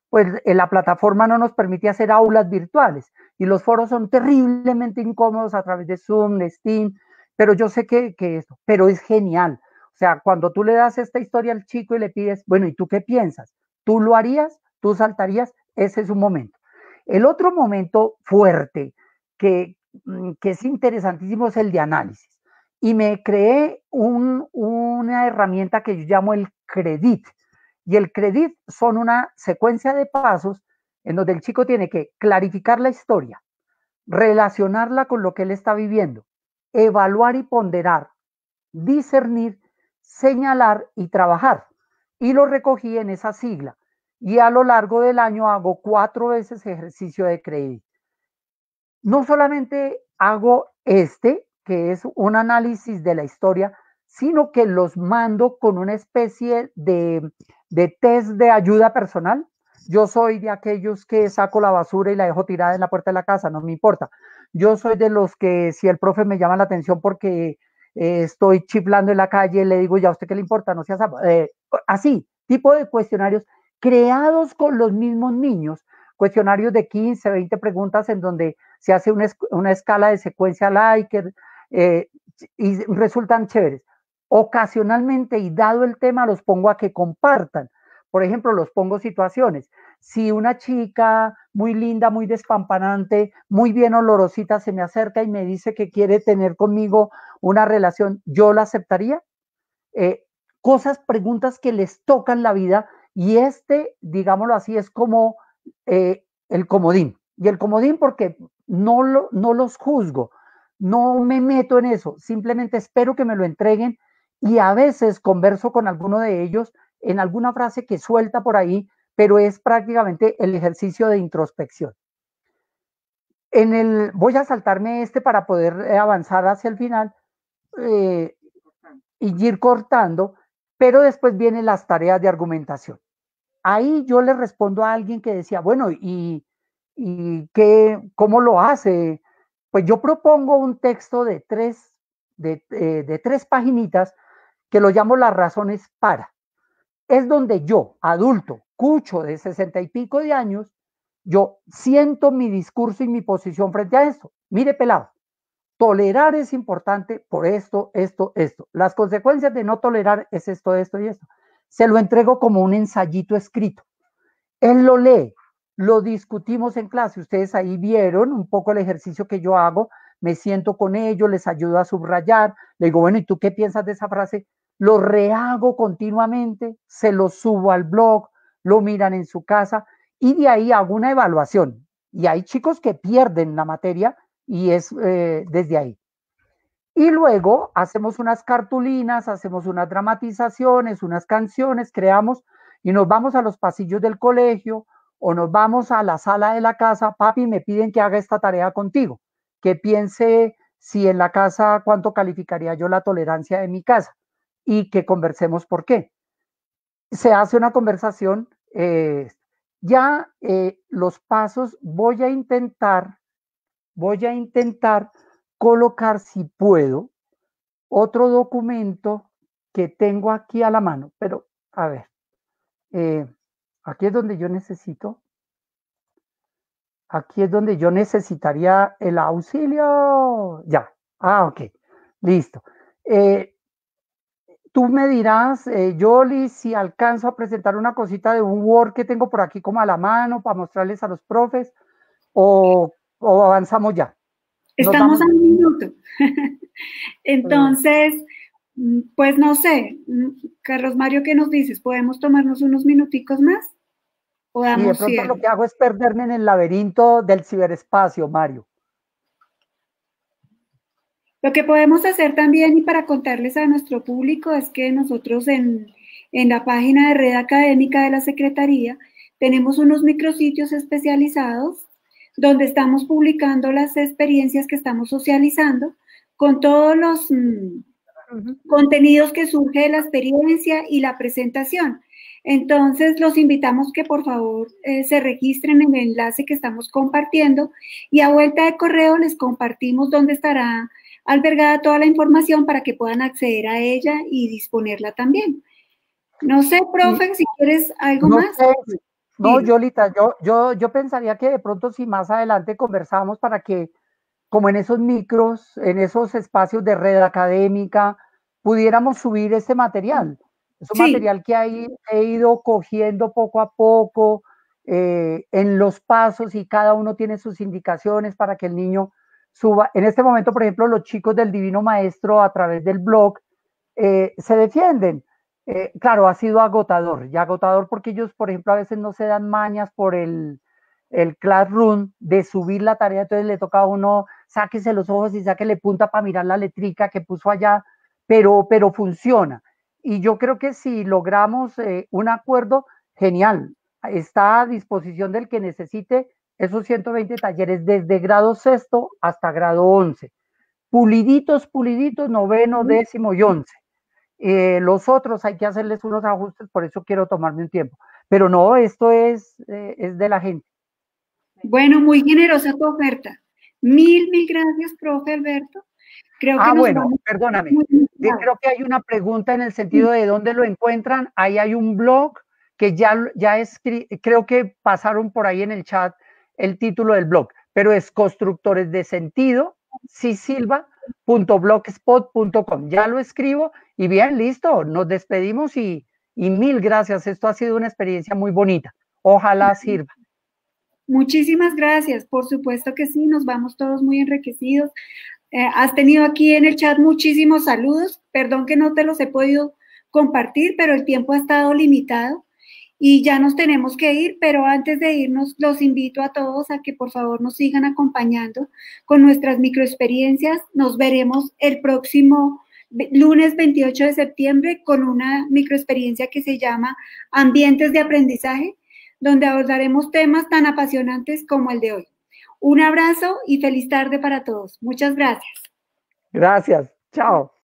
[SPEAKER 3] pues la plataforma no nos permite hacer aulas virtuales y los foros son terriblemente incómodos a través de Zoom, de Steam, pero yo sé que, que esto, pero es genial o sea, cuando tú le das esta historia al chico y le pides, bueno, ¿y tú qué piensas? ¿Tú lo harías? ¿Tú saltarías? Ese es un momento. El otro momento fuerte que, mm, que es interesantísimo es el de análisis. Y me creé una herramienta que yo llamo el CREDIT. Y el CREDIT son una secuencia de pasos en donde el chico tiene que clarificar la historia, relacionarla con lo que él está viviendo, evaluar y ponderar, discernir señalar y trabajar. Y lo recogí en esa sigla. Y a lo largo del año hago cuatro veces ejercicio de crédito. No solamente hago este, que es un análisis de la historia, sino que los mando con una especie de, de test de ayuda personal. Yo soy de aquellos que saco la basura y la dejo tirada en la puerta de la casa, no me importa. Yo soy de los que si el profe me llama la atención porque eh, estoy chiflando en la calle, le digo, ya a usted qué le importa, no seas eh, así, tipo de cuestionarios creados con los mismos niños, cuestionarios de 15, 20 preguntas en donde se hace una, escala de secuencia Likert eh, y resultan chéveres. Ocasionalmente, y dado el tema, los pongo a que compartan por ejemplo, los pongo situaciones. Si una chica muy linda, muy despampanante, muy bien olorosita se me acerca y me dice que quiere tener conmigo una relación, ¿yo la aceptaría? Eh, cosas, preguntas que les tocan la vida y este, digámoslo así, es como eh, el comodín. Y el comodín porque no, lo, no los juzgo, no me meto en eso, simplemente espero que me lo entreguen y a veces converso con alguno de ellos en alguna frase que suelta por ahí, pero es prácticamente el ejercicio de introspección. En el, voy a saltarme este para poder eh, avanzar hacia el final eh, y ir cortando, pero después vienen las tareas de argumentación. Ahí yo le respondo a alguien que decía, bueno, ¿y, y qué, cómo lo hace? Pues yo propongo un texto de tres, de, eh, de tres paginitas que lo llamo las razones para es donde yo, adulto, cucho de sesenta y pico de años, yo siento mi discurso y mi posición frente a esto. Mire, pelado, tolerar es importante por esto, esto, esto. Las consecuencias de no tolerar es esto, esto y esto. Se lo entrego como un ensayito escrito. Él lo lee, lo discutimos en clase. Ustedes ahí vieron un poco el ejercicio que yo hago. Me siento con ellos, les ayudo a subrayar. Le digo, bueno, ¿y tú qué piensas de esa frase? lo rehago continuamente, se lo subo al blog, lo miran en su casa y de ahí hago una evaluación. Y hay chicos que pierden la materia y es eh, desde ahí. Y luego hacemos unas cartulinas, hacemos unas dramatizaciones, unas canciones, creamos y nos vamos a los pasillos del colegio o nos vamos a la sala de la casa. Papi, me piden que haga esta tarea contigo, que piense si en la casa cuánto calificaría yo la tolerancia de mi casa y que conversemos por qué. Se hace una conversación. Eh, ya eh, los pasos voy a intentar, voy a intentar colocar si puedo otro documento que tengo aquí a la mano. Pero, a ver, eh, aquí es donde yo necesito, aquí es donde yo necesitaría el auxilio. Ya, ah, ok, listo. Tú me dirás, eh, si alcanzo a presentar una cosita de un Word que tengo por aquí como a la mano para mostrarles a los profes o, avanzamos ya.
[SPEAKER 1] Estamos a un minuto. Entonces, mm, pues no sé, mm, Carlos Mario, ¿qué nos dices? ¿Podemos tomarnos unos minuticos más? ¿O y de pronto lo que
[SPEAKER 3] hago es perderme en el laberinto del ciberespacio, Mario.
[SPEAKER 1] Lo que podemos hacer también y para contarles a nuestro público es que nosotros en, en la página de Red Académica de la Secretaría tenemos unos micrositios especializados donde estamos publicando las experiencias que estamos socializando con todos los mm, contenidos que surge de la experiencia y la presentación. Entonces, los invitamos que por favor eh, se registren en el enlace que estamos compartiendo y a vuelta de correo les compartimos dónde estará albergada toda la información para que puedan acceder a ella y disponerla también. No sé, profe, si quieres algo más.
[SPEAKER 3] No, Yolita, yo, yo, yo pensaría que de pronto si más adelante conversamos para que, como en esos micros, en esos espacios de red académica, pudiéramos subir este material. Es un material que ahí he ido cogiendo poco a poco eh, en los pasos y cada uno tiene sus indicaciones para que el niño en este momento, por ejemplo, los chicos del Divino Maestro a través del blog eh, se defienden. Eh, claro, ha sido agotador, y agotador porque ellos, por ejemplo, a veces no se dan mañas por el, el classroom de subir la tarea, entonces le toca a uno, sáquese los ojos y sáquele punta para mirar la letrica que puso allá, pero, pero funciona. Y yo creo que si logramos eh, un acuerdo, genial, está a disposición del que necesite esos 120 talleres desde grado sexto hasta grado once Puliditos, puliditos, noveno, décimo y once. Eh, los otros hay que hacerles unos ajustes, por eso quiero tomarme un tiempo. Pero no, esto es,
[SPEAKER 1] eh, es de la gente. Bueno, muy generosa tu oferta. Mil, mil gracias, profe Alberto. Creo ah, bueno, perdóname. Eh, creo que hay una pregunta
[SPEAKER 3] en el sentido de dónde lo encuentran. Ahí hay un blog que ya, ya creo que pasaron por ahí en el chat el título del blog, pero es constructores de sentido, com. Ya lo escribo y bien, listo, nos despedimos y, mil gracias. Esto ha sido una experiencia muy bonita. Ojalá sirva.
[SPEAKER 1] Muchísimas gracias, por supuesto que sí, nos vamos todos muy enriquecidos. Eh, has tenido aquí en el chat muchísimos saludos, perdón que no te los he podido compartir, pero el tiempo ha estado limitado y ya nos tenemos que ir, pero antes de irnos los invito a todos a que por favor nos sigan acompañando con nuestras microexperiencias. Nos veremos el próximo lunes 28 de septiembre con una microexperiencia que se llama Ambientes de Aprendizaje, donde abordaremos temas tan apasionantes como el de hoy. Un abrazo y feliz tarde para todos. Muchas gracias.
[SPEAKER 3] Gracias. Chao.